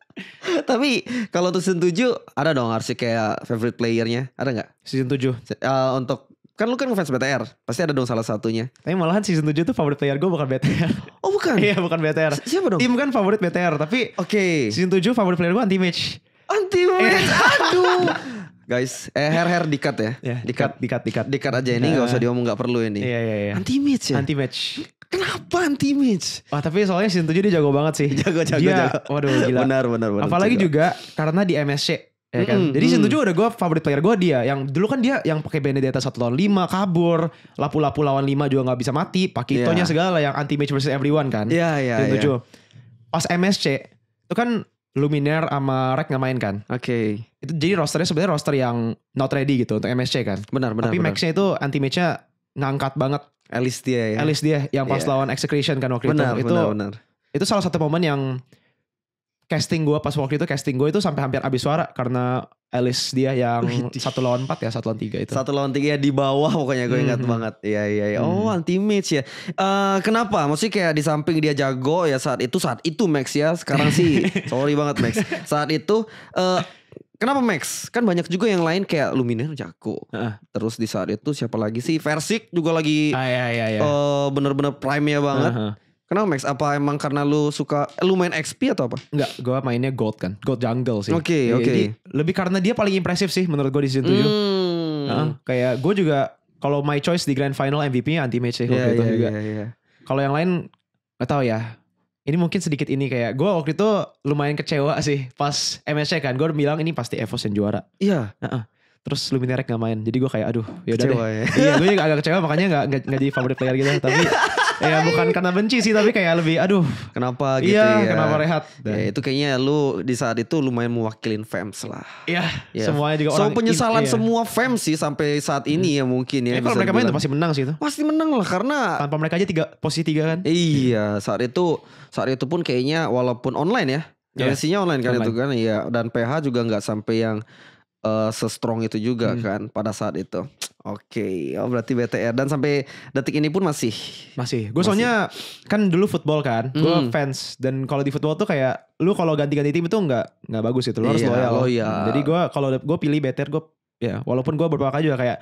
Tapi kalau untuk season 7 ada dong harus kayak favorite playernya, ada gak? Season 7. Uh, eh, untuk kan lu kan ngefans BTR, pasti ada dong salah satunya. Tapi malahan season 7 tuh favorite player gue bukan BTR. Oh bukan? iya bukan BTR. Si siapa dong? Tim kan favorite BTR, tapi Oke. Okay. season 7 favorite player gue anti-match. Anti-match, iya. aduh. Guys, eh her her dikat ya. Yeah, dikat dikat dikat. Dikat aja ini enggak uh, usah diomong nggak perlu ini. Iya iya iya. Anti match ya. Anti match. Kenapa anti match? Oh, Wah, tapi soalnya season 7 dia jago banget sih. jago jago dia, jago. Waduh gila. benar benar benar. Apalagi jago. juga karena di MSC ya kan. Mm, Jadi season 7 mm. udah gue favorit player gue dia. Yang dulu kan dia yang pakai Benedetta satu lawan 5 kabur, lapu-lapu lawan 5 juga nggak bisa mati, pakai iya. yeah. segala yang anti match versus everyone kan. Iya iya iya yeah, yeah. Pas MSC itu kan Luminar sama Rek nggak main kan? Oke. Okay. Itu jadi rosternya sebenarnya roster yang not ready gitu untuk MSC kan. Benar benar. Tapi benar. max itu anti match-nya ngangkat banget. Elis dia ya. Elis dia yang pas yeah. lawan Execution kan waktu benar, itu. Benar, benar. Itu salah satu momen yang casting gue pas waktu itu casting gue itu sampai hampir habis suara karena Alice dia yang satu lawan empat ya satu lawan tiga itu satu lawan tiga ya di bawah pokoknya gue ingat mm -hmm. banget iya iya, iya. Oh, mhm. ya. oh eh, anti match ya uh, kenapa maksudnya kayak di samping dia jago ya saat itu saat itu Max ya sekarang sih sorry banget Max saat itu uh, Kenapa Max? Kan banyak juga yang lain kayak Luminer jago. Uh. Terus di saat itu siapa lagi sih? Versik juga lagi bener-bener ah, iya, iya. uh, prime ya banget. Uh -huh. Kenapa Max? Apa emang karena lu suka eh, lu main XP atau apa? Enggak, gua mainnya Gold kan. Gold Jungle sih. Oke, okay, oke. Okay. Jadi, lebih karena dia paling impresif sih menurut gua di situ. Hmm. Nah, kayak gua juga kalau my choice di grand final MVP-nya anti match sih yeah, waktu iya, itu yeah, juga. Yeah, yeah. Kalau yang lain gak tahu ya. Ini mungkin sedikit ini kayak gua waktu itu lumayan kecewa sih pas MSC kan. Gue bilang ini pasti Evos yang juara. Iya. Yeah. -uh terus Luminarek nggak main jadi gue kayak aduh yaudah kecewa, ya. iya gue juga agak kecewa makanya gak, nggak jadi favorit player gitu tapi ya bukan karena benci sih tapi kayak lebih aduh kenapa iya, gitu iya, ya kenapa rehat Dan, ya, itu kayaknya lu di saat itu lumayan mewakilin fans lah iya yeah. semuanya juga so, orang penyesalan in, iya. semua fans sih sampai saat ini hmm. ya mungkin ya, ya kalau mereka main pasti menang sih itu pasti menang lah karena tanpa mereka aja tiga posisi tiga kan iya saat itu saat itu pun kayaknya walaupun online ya Yeah. Iya. Galaxinya online kan online. itu kan iya dan PH juga nggak sampai yang uh, sestrong itu juga hmm. kan pada saat itu. Oke, okay. oh berarti BTR dan sampai detik ini pun masih masih. Gue soalnya kan dulu football kan, gue hmm. fans dan kalau di football tuh kayak lu kalau ganti-ganti tim itu nggak nggak bagus itu, lu harus iya, loyal. Oh iya. Jadi gue kalau gue pilih BTR gue ya walaupun gue beberapa juga kayak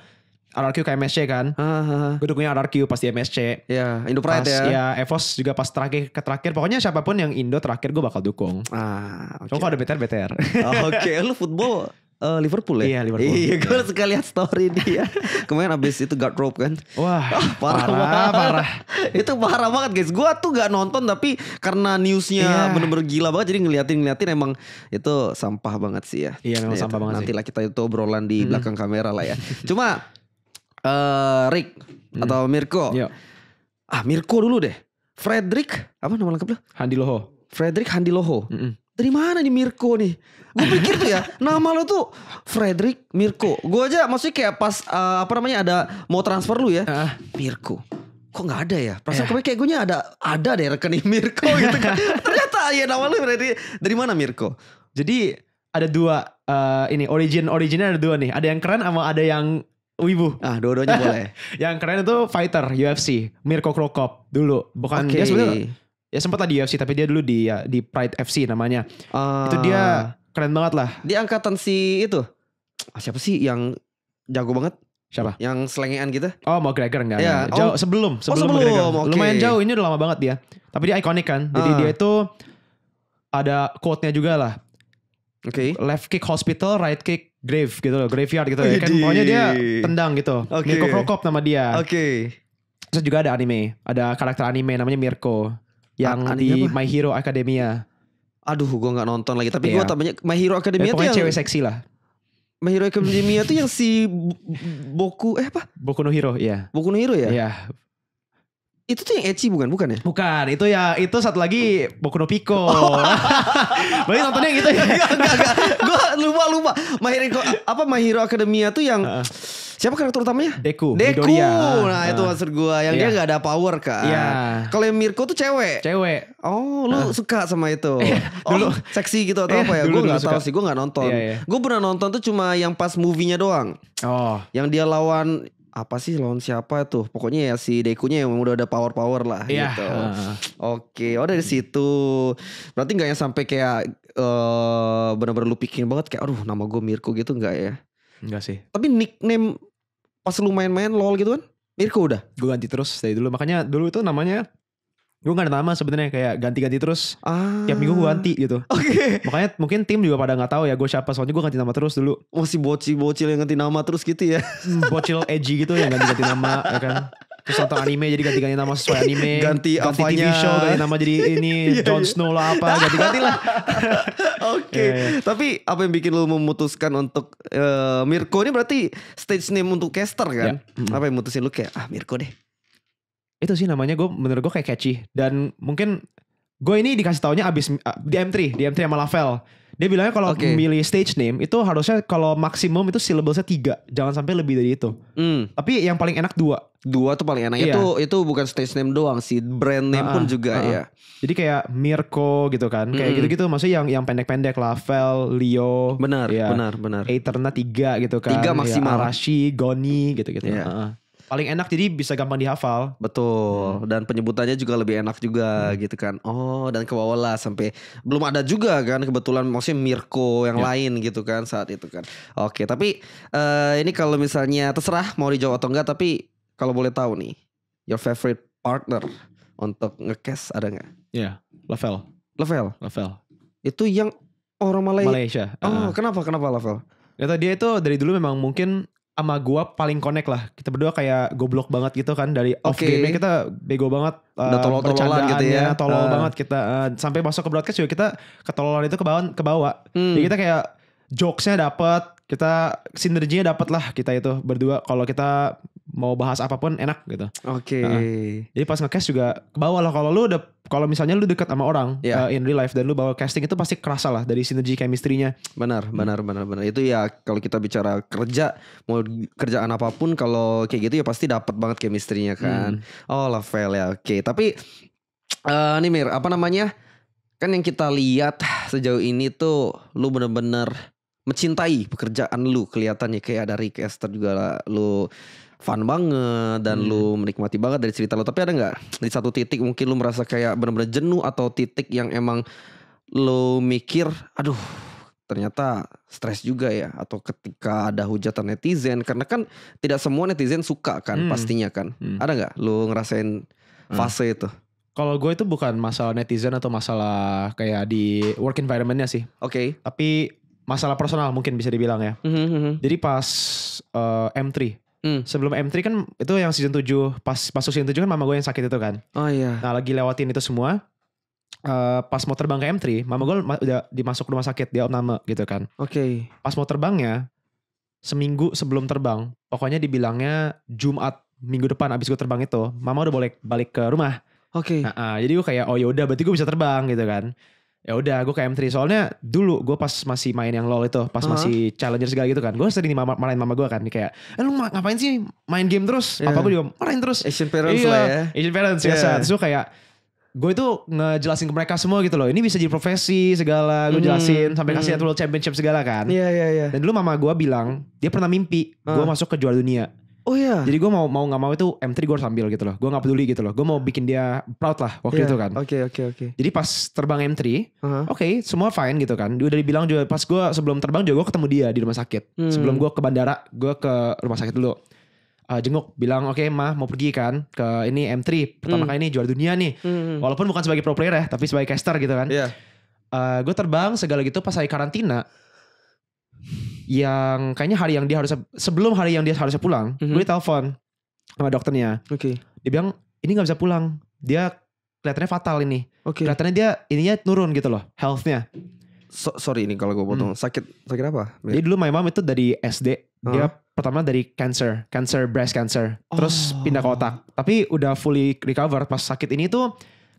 RRQ ke MSC kan. Uh, ah, ah, ah. gue dukungnya RRQ pas di MSC. Ya, Indo Pride pas, ya. Ya, EVOS juga pas terakhir ke terakhir. Pokoknya siapapun yang Indo terakhir gue bakal dukung. Ah, okay. Cuma ada BTR, BTR. Oke, okay. lu football uh, Liverpool ya? Iya Liverpool. Iya, gue iya. suka lihat story dia. Kemarin abis itu guard rope kan. Wah, oh, parah, parah, banget. parah. itu parah banget guys. Gue tuh gak nonton tapi karena newsnya yeah. bener-bener gila banget. Jadi ngeliatin-ngeliatin emang itu sampah banget sih ya. Iya memang ya, sampah itu. banget Nantilah sih. kita itu obrolan di hmm. belakang kamera lah ya. Cuma uh, Rick hmm. atau Mirko. Yo. Iya. Ah Mirko dulu deh. Frederick apa nama lengkapnya? Handi Handiloho. Frederick Handiloho. Mm -mm dari mana nih Mirko nih? Gue pikir tuh ya, nama lo tuh Frederick Mirko. Gue aja maksudnya kayak pas uh, apa namanya ada mau transfer lu ya, uh. Mirko. Kok gak ada ya? Perasaan yeah. kayak gue ada ada deh rekening Mirko gitu kan. Ternyata ya nama lu dari dari mana Mirko? Jadi ada dua uh, ini origin originnya ada dua nih. Ada yang keren sama ada yang Wibu. Ah, dua-duanya boleh. yang keren itu fighter UFC, Mirko Krokop dulu. Bukan okay. dia sebenarnya ya sempat tadi UFC tapi dia dulu di ya, di Pride FC namanya uh, itu dia keren banget lah di angkatan si itu ah, siapa sih yang jago banget siapa yang selengean gitu oh mau enggak ya, yeah. Oh. jauh oh, sebelum sebelum, oh, sebelum okay. lumayan jauh ini udah lama banget dia tapi dia ikonik kan jadi uh. dia itu ada quote-nya juga lah Oke. Okay. Left kick hospital, right kick grave gitu loh, graveyard gitu ya. Kan pokoknya dia tendang gitu. Okay. Mirko Prokop nama dia. Oke. Okay. Terus juga ada anime, ada karakter anime namanya Mirko yang di apa? My Hero Academia. Aduh, gua nggak nonton lagi. Tapi yeah. gue tambahnya My Hero Academia ya, tuh yang cewek seksi lah. My Hero Academia itu yang si Boku eh apa? Boku no Hero, ya. Yeah. Boku no Hero ya? Yeah. Itu tuh yang Eci bukan? Bukan ya? Bukan, itu ya itu satu lagi Boku no Pico. Oh. Berarti nontonnya yang itu ya? Enggak, enggak, enggak. Gue lupa, lupa. Mahiro, apa Mahiro Academia tuh yang... Siapa karakter utamanya? Deku. Deku. Midoriya. Nah, uh. itu maksud gue yang yeah. dia iya. nggak ada power kan. Iya. Yeah. Kalau yang Mirko tuh cewek. Cewek. Oh, lu uh. suka sama itu. Iya, oh, dulu seksi gitu atau yeah, apa ya? Gue nggak tahu sih, gue nggak nonton. Yeah, yeah. Gue pernah nonton tuh cuma yang pas movie-nya doang. Oh. Yang dia lawan apa sih lawan siapa tuh pokoknya ya si Dekunya yang udah ada power power lah yeah. gitu uh. oke okay. oh dari hmm. situ berarti nggak yang sampai kayak uh, eh, benar-benar lu pikir banget kayak aduh nama gue Mirko gitu nggak ya Enggak sih tapi nickname pas lu main-main lol gitu kan Mirko udah gue ganti terus dari dulu makanya dulu itu namanya gue gak ada nama sebenarnya kayak ganti-ganti terus ah. tiap minggu gue ganti gitu oke okay. makanya mungkin tim juga pada gak tahu ya gue siapa soalnya gue ganti nama terus dulu masih oh, bocil bocil yang ganti nama terus gitu ya hmm, bocil edgy gitu yang ganti-ganti nama ya kan terus nonton anime jadi ganti-ganti nama sesuai anime ganti, ganti apanya. TV show ganti nama jadi ini yeah, Jon iya. Snow lah apa ganti-ganti lah oke okay. Iya, iya. yeah, tapi apa yang bikin lo memutuskan untuk uh, Mirko ini berarti stage name untuk caster kan yeah. mm -hmm. apa yang mutusin lu kayak ah Mirko deh itu sih namanya gue menurut gue kayak catchy dan mungkin gue ini dikasih taunya abis ah, di M3 di M3 sama Lavel dia bilangnya kalau okay. milih stage name itu harusnya kalau maksimum itu syllablesnya tiga jangan sampai lebih dari itu mm. tapi yang paling enak dua dua tuh paling enak iya. itu itu bukan stage name doang sih brand name uh pun ah, ah, juga uh-uh. ya jadi kayak Mirko gitu kan kayak gitu gitu maksudnya yang yang pendek-pendek Lavel Leo benar ya. benar benar Eterna tiga gitu kan tiga iya. maksimal ya, Arashi Goni gitu gitu iya. yeah. uh-uh paling enak jadi bisa gampang dihafal. Betul. Hmm. Dan penyebutannya juga lebih enak juga hmm. gitu kan. Oh, dan ke bawah lah sampai belum ada juga kan kebetulan maksudnya Mirko yang ya. lain gitu kan saat itu kan. Oke, tapi uh, ini kalau misalnya terserah mau dijawab atau enggak tapi kalau boleh tahu nih your favorite partner untuk ngekes ada nggak? ya yeah, Lavel Lavel Level. Itu yang orang Malay... Malaysia. Oh, uh. kenapa kenapa Lavel Ya tadi itu dari dulu memang mungkin sama gua paling connect lah. Kita berdua kayak goblok banget gitu kan dari off okay. game kita bego banget Udah eh, uh, tolol-tololan gitu ya. Tolol uh. banget kita uh, sampai masuk ke broadcast juga kita ketololan itu ke bawah ke bawah. Hmm. Jadi kita kayak jokesnya dapat, kita sinerginya dapat lah kita itu berdua kalau kita mau bahas apapun enak gitu. Oke. Okay. Uh, jadi pas ngecast juga ke bawah lah kalau lu udah kalau misalnya lu dekat sama orang yeah. Iya. uh, in real life dan lu bawa casting itu pasti kerasa lah dari sinergi chemistry-nya. Benar, benar, benar, benar. Itu ya kalau kita bicara kerja mau kerjaan apapun kalau kayak gitu ya pasti dapat banget chemistry-nya kan. Hmm. Oh, Lavel ya. Oke, okay. tapi uh, nih Mir, apa namanya? Kan yang kita lihat sejauh ini tuh lu bener-bener mencintai pekerjaan lu kelihatannya kayak ada Rick Esther juga lu fun banget dan hmm. lu menikmati banget dari cerita lu tapi ada nggak di satu titik mungkin lu merasa kayak benar-benar jenuh atau titik yang emang lu mikir aduh ternyata stres juga ya atau ketika ada hujatan netizen karena kan tidak semua netizen suka kan hmm. pastinya kan hmm. ada nggak lu ngerasain hmm. fase hmm. itu kalau gue itu bukan masalah netizen atau masalah kayak di work environmentnya sih oke okay. tapi masalah personal mungkin bisa dibilang ya. Mm -hmm. Jadi pas uh, M3 Mm. Sebelum M3 kan itu yang season 7 pas masuk season 7 kan mama gue yang sakit itu kan. Oh iya. Nah, lagi lewatin itu semua. Uh, pas mau terbang ke M3, mama gue udah dimasuk rumah sakit dia opname gitu kan. Oke. Okay. Pas mau terbangnya seminggu sebelum terbang, pokoknya dibilangnya Jumat minggu depan abis gue terbang itu, mama udah boleh balik ke rumah. Oke. Okay. Nah, uh, jadi gue kayak oh yaudah berarti gue bisa terbang gitu kan ya udah gue kayak M3 soalnya dulu gue pas masih main yang lol itu pas uh -huh. masih challenger segala gitu kan gue sering mama, main mama gue kan kayak eh lu ngapain sih main game terus yeah. apa gue juga main terus Asian parents iya, lah ya Asian parents yeah. biasa terus gue kayak gue itu ngejelasin ke mereka semua gitu loh ini bisa jadi profesi segala gue hmm. jelasin sampai kasih hmm. world championship segala kan iya yeah, iya yeah, iya yeah. dan dulu mama gue bilang dia pernah mimpi uh. gue masuk ke juara dunia Oh iya. Jadi gue mau mau nggak mau itu M3 gue harus ambil gitu loh. Gue nggak peduli gitu loh. Gue mau iya. bikin dia proud lah waktu yeah, itu kan. Oke okay, oke okay, oke. Okay. Jadi pas terbang M3, uh -huh. oke okay, semua fine gitu kan. Dia udah dibilang juga pas gue sebelum terbang juga gue ketemu dia di rumah sakit. Hmm. Sebelum gue ke bandara, gue ke rumah sakit dulu. Uh, jenguk bilang oke okay, mah mau pergi kan ke ini M3 pertama hmm. kali ini juara dunia nih. Hmm. Walaupun bukan sebagai pro player ya, tapi sebagai caster gitu kan. Iya. Yeah. Uh, gue terbang segala gitu pas saya karantina yang kayaknya hari yang dia harus sebelum hari yang dia harusnya pulang, mm-hmm. gue telepon sama dokternya. Oke. Okay. Dia bilang ini nggak bisa pulang. Dia kelihatannya fatal ini. Oke. Okay. Kelihatannya dia ininya turun gitu loh, healthnya. So, sorry ini kalau gue potong. Hmm. Sakit sakit apa? Jadi dulu my mom itu dari SD. Uh-huh. Dia pertama dari cancer, cancer breast cancer. Terus oh. pindah ke otak. Tapi udah fully recover pas sakit ini tuh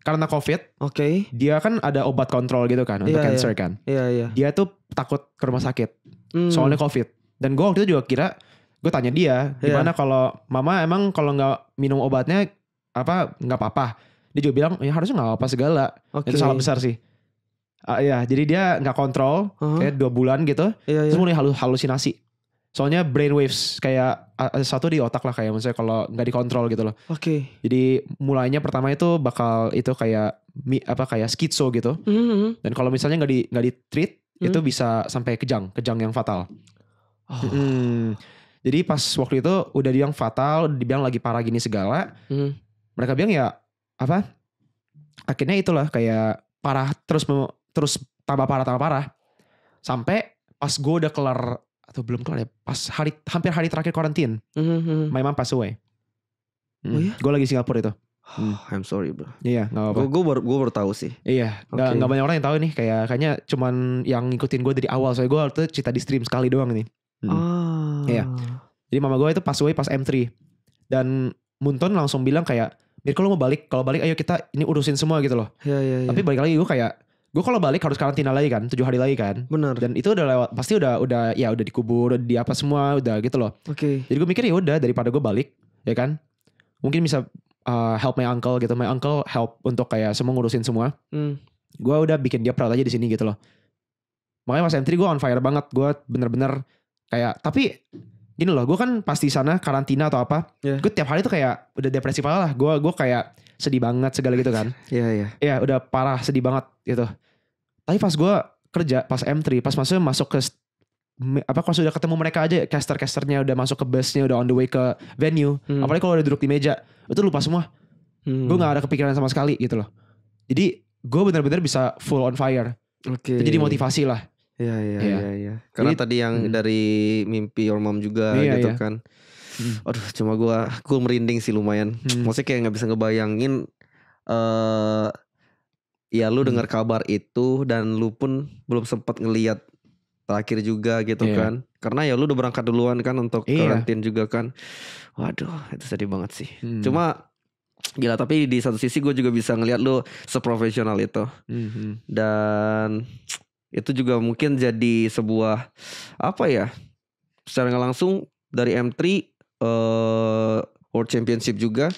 karena COVID, oke. Okay. Dia kan ada obat kontrol gitu kan untuk yeah, iya. cancer yeah. kan. Iya, yeah, iya. Yeah. Dia tuh takut ke rumah sakit. Mm. Soalnya COVID. Dan gue waktu itu juga kira gue tanya dia yeah. gimana kalau mama emang kalau nggak minum obatnya apa nggak apa-apa. Dia juga bilang ya harusnya nggak apa-apa segala. Okay. Itu salah besar sih. Uh, ya, jadi dia nggak kontrol uh -huh. kayak dua bulan gitu. Yeah, yeah. Terus mulai halus halusinasi. Soalnya brainwaves kayak satu di otak lah kayak maksudnya kalau nggak dikontrol gitu loh. Oke. Okay. Jadi mulainya pertama itu bakal itu kayak apa kayak skizo gitu. Mm -hmm. Dan kalau misalnya nggak di nggak di treat mm -hmm. itu bisa sampai kejang, kejang yang fatal. Oh. Hmm. Jadi pas waktu itu udah dibilang fatal, dibilang lagi parah gini segala. Mm. Mereka bilang ya apa? Akhirnya itulah kayak parah terus terus tambah parah tambah parah. Sampai pas gue udah kelar atau belum kelar ya pas hari hampir hari terakhir karantin mm-hmm. my mom away mm. oh, iya? gue lagi Singapura itu mm. I'm sorry bro iya nggak apa-apa gue baru gue baru tahu sih iya nggak okay. Gak banyak orang yang tahu nih kayak kayaknya cuman yang ngikutin gue dari awal soalnya gue waktu itu cerita di stream sekali doang nih mm. ah. iya jadi mama gue itu pass away pas M3 dan Munton langsung bilang kayak Mir lo mau balik kalau balik ayo kita ini urusin semua gitu loh ya, ya, yeah. tapi balik lagi gue kayak gue kalau balik harus karantina lagi kan tujuh hari lagi kan benar dan itu udah lewat pasti udah udah ya udah dikubur udah di apa semua udah gitu loh oke okay. jadi gue mikir ya udah daripada gue balik ya kan mungkin bisa uh, help my uncle gitu my uncle help untuk kayak semua ngurusin semua hmm. gue udah bikin dia proud aja di sini gitu loh makanya pas entry gue on fire banget gue bener-bener kayak tapi gini loh gue kan pasti sana karantina atau apa yeah. gue tiap hari tuh kayak udah depresi parah lah gue gue kayak sedih banget segala gitu kan iya yeah, iya yeah. iya udah parah sedih banget gitu tapi pas gue kerja pas M3 pas masuk masuk ke apa kalau sudah ketemu mereka aja caster casternya udah masuk ke busnya udah on the way ke venue hmm. apalagi kalau udah duduk di meja itu lupa semua hmm. gue nggak ada kepikiran sama sekali gitu loh jadi gue benar-benar bisa full on fire okay. jadi motivasi lah Iya iya iya. Ya, ya. Karena It, tadi yang hmm. dari mimpi your mom juga ya, gitu ya. kan. Hmm. Aduh cuma gue gue merinding sih lumayan. Hmm. Maksudnya kayak nggak bisa ngebayangin. eh uh, ya lu hmm. dengar kabar itu dan lu pun belum sempat ngeliat terakhir juga gitu yeah. kan. Karena ya lu udah berangkat duluan kan untuk yeah. karantin juga kan. Waduh itu sedih banget sih. Hmm. Cuma gila tapi di satu sisi gue juga bisa ngeliat lu seprofesional itu. Mm -hmm. Dan itu juga mungkin jadi sebuah apa ya secara nggak langsung dari M3 uh, eh, World Championship juga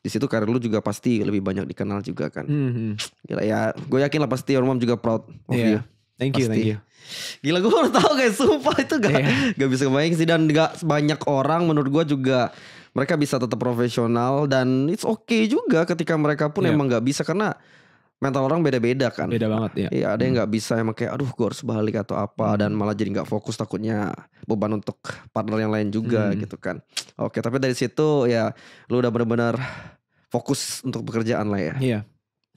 di situ karir lu juga pasti lebih banyak dikenal juga kan. Mm-hmm. Gila ya, gue yakin lah pasti Ormam juga proud of yeah. you. Thank you, thank you. Gila gue baru tau guys, sumpah itu gak, yeah. gak bisa kebayang sih dan gak banyak orang menurut gue juga mereka bisa tetap profesional dan it's okay juga ketika mereka pun yeah. emang gak bisa karena mental orang beda-beda kan. Beda banget ya. Iya ada yang hmm. nggak bisa emang kayak aduh gue harus balik atau apa hmm. dan malah jadi nggak fokus takutnya beban untuk partner yang lain juga hmm. gitu kan. Oke tapi dari situ ya lu udah benar-benar fokus untuk pekerjaan lah ya. Iya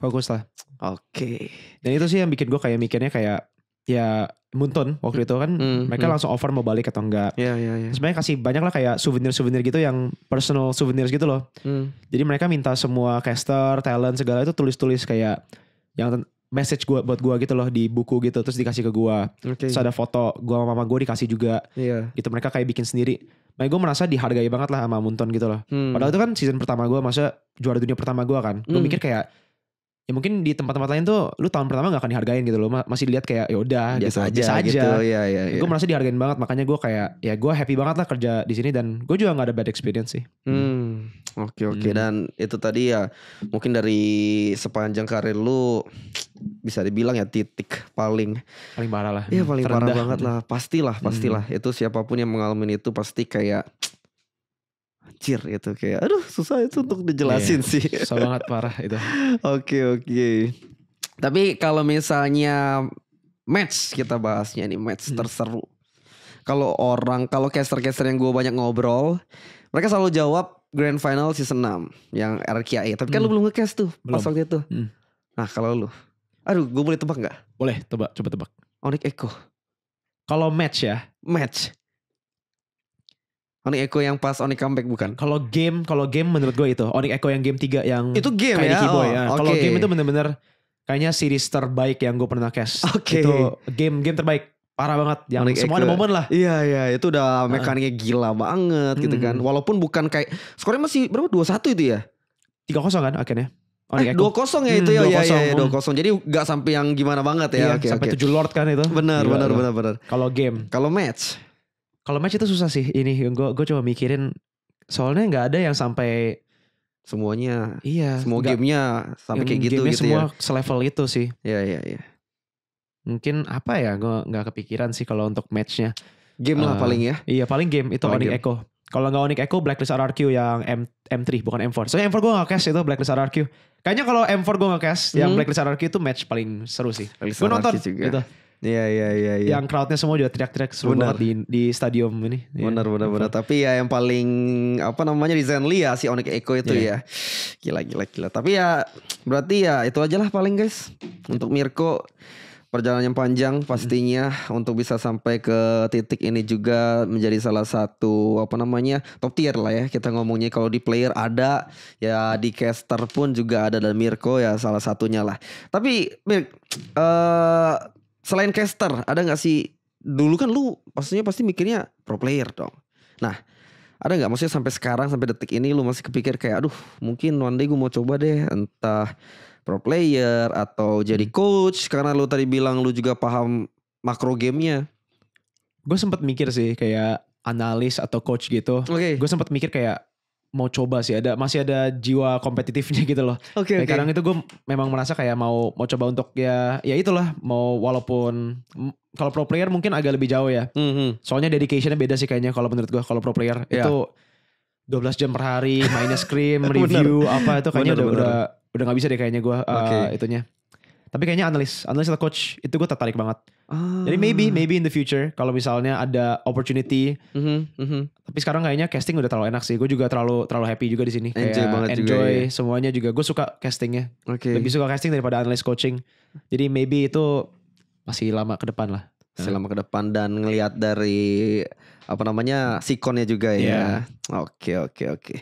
fokus lah. Oke. Okay. Dan itu sih yang bikin gue kayak mikirnya kayak ya Muntun waktu itu kan mm, mereka mm. langsung offer mau balik atau enggak. yeah, yeah, Yeah. Sebenarnya kasih banyak lah kayak souvenir-souvenir gitu yang personal souvenir gitu loh. Mm. Jadi mereka minta semua caster, talent segala itu tulis-tulis kayak yang message gua buat gua gitu loh di buku gitu terus dikasih ke gua. Okay. Terus ada foto gua sama mama gua dikasih juga. Yeah. Gitu mereka kayak bikin sendiri. Makanya gue merasa dihargai banget lah sama Munton gitu loh. Hmm. Padahal itu kan season pertama gue, masa juara dunia pertama gue kan. Gue hmm. mikir kayak ya mungkin di tempat-tempat lain tuh lu tahun pertama nggak akan dihargain gitu loh masih lihat kayak yaudah, biasa gitu, aja, biasa gitu. aja. gitu ya ya, ya. gue merasa dihargain banget makanya gue kayak ya gue happy banget lah kerja di sini dan gue juga nggak ada bad experience sih hmm, hmm. oke okay, oke okay. hmm. dan itu tadi ya mungkin dari sepanjang karir lu bisa dibilang ya titik paling paling parah lah iya paling Terendah. parah banget lah pastilah hmm. pastilah hmm. itu siapapun yang mengalami itu pasti kayak Anjir itu kayak aduh susah itu untuk iya, dijelasin yeah, sih. Susah parah itu. Oke oke. Okay. Tapi kalau misalnya match kita bahasnya nih match hmm. terseru. Kalau orang kalau caster-caster yang gue banyak ngobrol, mereka selalu jawab Grand Final season 6 yang RKI. Tapi kan hmm. lu belum ngecast tuh belum. pas waktu itu. Hmm. Nah kalau lu, aduh gue boleh tebak nggak? Boleh tebak, coba tebak. Onik oh, Eko. Kalau match ya? Match. Onyx Echo yang pas Onyx comeback bukan? Kalau game, kalau game menurut gue itu Onyx Echo yang game 3 yang itu game ya? ya. oh, ya. Okay. Kalau game itu bener-bener kayaknya series terbaik yang gue pernah cash. Okay. Itu game game terbaik parah banget yang Onyx semua Echo. ada momen lah. Iya iya itu udah mekaniknya uh. gila banget hmm. gitu kan. Hmm. Walaupun bukan kayak skornya masih berapa Dua satu itu ya? Tiga kosong kan akhirnya. Onyx Eh, kosong ya hmm, itu hmm, ya, ya, ya, Jadi gak sampai yang gimana banget ya. Iya, okay, sampai okay. lord kan itu. Benar benar benar benar. Kalau game. Kalau match kalau match itu susah sih. Ini gue gue coba mikirin soalnya nggak ada yang sampai semuanya. Iya. Semua gak, gamenya sampai kayak gitu gitu semua ya. Semua selevel itu sih. Iya iya iya. Mungkin apa ya? Gue nggak kepikiran sih kalau untuk matchnya. Game uh, lah eh, paling ya. Iya paling game itu paling Onyx Echo. Kalau nggak Onyx Echo, Blacklist RRQ yang M M3 bukan M4. Soalnya M4 gue nggak cash itu Blacklist RRQ. Kayaknya kalau M4 gue nggak cash, hmm. yang Blacklist RRQ itu match paling seru sih. Gue nonton juga. gitu. Iya iya iya. Ya. Yang crowdnya semua juga teriak-teriak seru bener. banget di, di stadion ini. Iya. Benar ya. benar benar. Tapi ya yang paling apa namanya di Zenly ya si Onik Eko itu yeah. ya. Gila gila gila. Tapi ya berarti ya itu aja lah paling guys untuk Mirko perjalanan yang panjang pastinya hmm. untuk bisa sampai ke titik ini juga menjadi salah satu apa namanya top tier lah ya kita ngomongnya kalau di player ada ya di caster pun juga ada dan Mirko ya salah satunya lah tapi Mir uh, selain caster ada nggak sih dulu kan lu pastinya pasti mikirnya pro player dong. Nah ada nggak maksudnya sampai sekarang sampai detik ini lu masih kepikir kayak aduh mungkin one day gue mau coba deh entah pro player atau jadi hmm. coach karena lu tadi bilang lu juga paham makro gamenya. Gue sempat mikir sih kayak analis atau coach gitu. Okay. Gue sempat mikir kayak mau coba sih ada masih ada jiwa kompetitifnya gitu loh. Oke. Okay, okay. Kadang itu gue memang merasa kayak mau mau coba untuk ya ya itulah mau walaupun kalau pro player mungkin agak lebih jauh ya. Mm -hmm. Soalnya dedicationnya beda sih kayaknya kalau menurut gue kalau pro player yeah. itu 12 jam per hari minus scrim review apa itu kayaknya bener, udah bener. udah udah nggak bisa deh kayaknya gue eh, okay. itunya tapi kayaknya analis, analis atau coach itu gue tertarik banget. Ah. Jadi maybe, maybe in the future kalau misalnya ada opportunity. Mm -hmm, mm -hmm. Tapi sekarang kayaknya casting udah terlalu enak sih. Gue juga terlalu terlalu happy juga di sini. Enjoy banget enjoy juga, ya. semuanya juga. Gue suka castingnya. Okay. Lebih suka casting daripada analis coaching. Jadi maybe itu masih lama ke depan lah. Masih lama ke depan dan ngelihat dari apa namanya sikonnya juga ya. Yeah. Oke oke oke.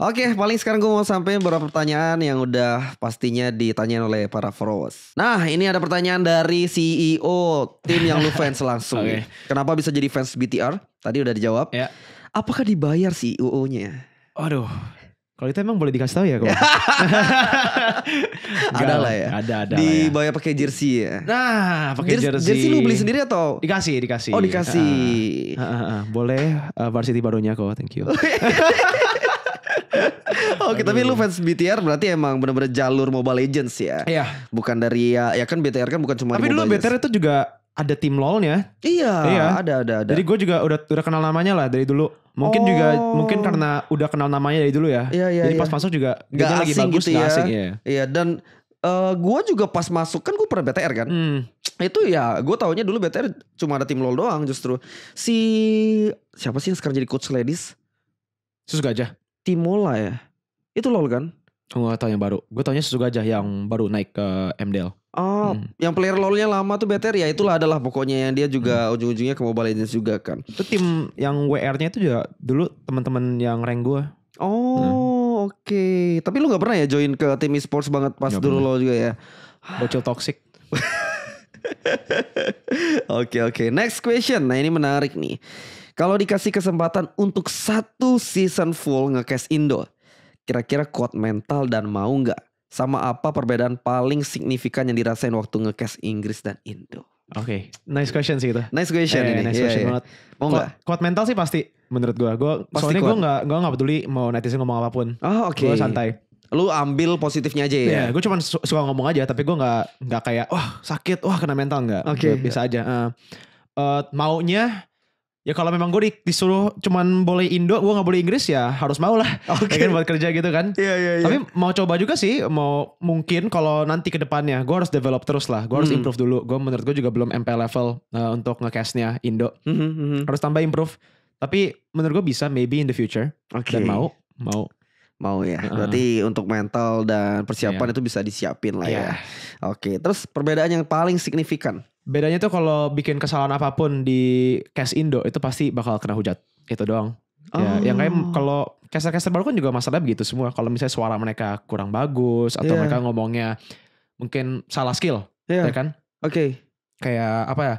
Oke paling sekarang gue mau sampaikan beberapa pertanyaan yang udah pastinya ditanyain oleh para followers. Nah ini ada pertanyaan dari CEO tim yang lu fans langsung. okay. Ya. Kenapa bisa jadi fans BTR? Tadi udah dijawab. Yeah. Apakah dibayar CEO-nya? Aduh kalau itu emang boleh dikasih tahu ya kok? ada lah ya. Ada ada. Dibayar ya. pakai jersey ya. Nah, pakai jersey. Jersey lu beli sendiri atau? Dikasih, dikasih. Oh, dikasih. Uh, uh, uh, uh. Boleh uh, varsity barunya kok. Thank you. Oke, okay, tapi lu fans BTR berarti emang benar-benar jalur Mobile Legends ya. Iya. Bukan dari ya, ya kan BTR kan bukan cuma Tapi dulu BTR itu juga ada tim lolnya. Iya, iya. ada ada ada. Jadi gue juga udah udah kenal namanya lah dari dulu. Mungkin oh. juga mungkin karena udah kenal namanya dari dulu ya. Iya, iya, Jadi iya. pas masuk juga gak asing lagi bagus, gitu ya. asing iya. Iya dan uh, eh, gue juga pas masuk kan gue pernah BTR kan. Hmm. Itu ya gue taunya dulu BTR cuma ada tim lol doang justru. Si siapa sih yang sekarang jadi coach ladies? Susu Gajah. Timola ya. Itu lol kan? Gue gak tau yang baru. Gue taunya Susu Gajah yang baru naik ke MDL. Oh, hmm. yang player lolnya lama tuh better ya itulah adalah pokoknya yang dia juga hmm. ujung-ujungnya ke Mobile Legends juga kan. Itu tim yang WR-nya itu juga dulu teman-teman yang rank gua. Oh, hmm. oke. Okay. Tapi lu nggak pernah ya join ke tim esports banget pas gak dulu pernah. lo juga ya. Bocil toxic. Oke oke, okay, okay. next question. Nah ini menarik nih. Kalau dikasih kesempatan untuk satu season full ngecast Indo, kira-kira kuat mental dan mau nggak? sama apa perbedaan paling signifikan yang dirasain waktu ngecast Inggris dan Indo? Oke, okay. nice question sih itu. Nice question yeah, ini. Nice yeah, question yeah, banget. Mau nggak? Kuat mental sih pasti menurut gue. Gue soalnya gue nggak gue nggak peduli mau netizen ngomong apapun. Oh oke. Okay. Gue santai. Lu ambil positifnya aja ya. Iya, yeah, gue cuma suka ngomong aja, tapi gue nggak nggak kayak wah sakit, wah kena mental nggak. Oke. Okay. Biasa aja. Uh, uh, maunya ya kalau memang gue disuruh cuman boleh Indo gue nggak boleh Inggris ya harus mau lah okay. Ya kan, buat kerja gitu kan yeah, yeah, yeah. tapi mau coba juga sih mau mungkin kalau nanti ke depannya gue harus develop terus lah gue harus hmm. improve dulu gue menurut gue juga belum MP level uh, untuk ngecastnya Indo hmm, hmm, hmm, harus tambah improve tapi menurut gue bisa maybe in the future okay. dan mau mau mau ya. Berarti uh, untuk mental dan persiapan yeah. itu bisa disiapin lah yeah. ya. Oke, terus perbedaan yang paling signifikan Bedanya tuh kalau bikin kesalahan apapun di cash Indo itu pasti bakal kena hujat. Itu doang. Oh. Ya, yang kayak oh. kalau caster-caster baru kan juga masalah begitu semua. Kalau misalnya suara mereka kurang bagus atau yeah. mereka ngomongnya mungkin salah skill, yeah. ya kan? Oke. Okay. Kayak apa ya?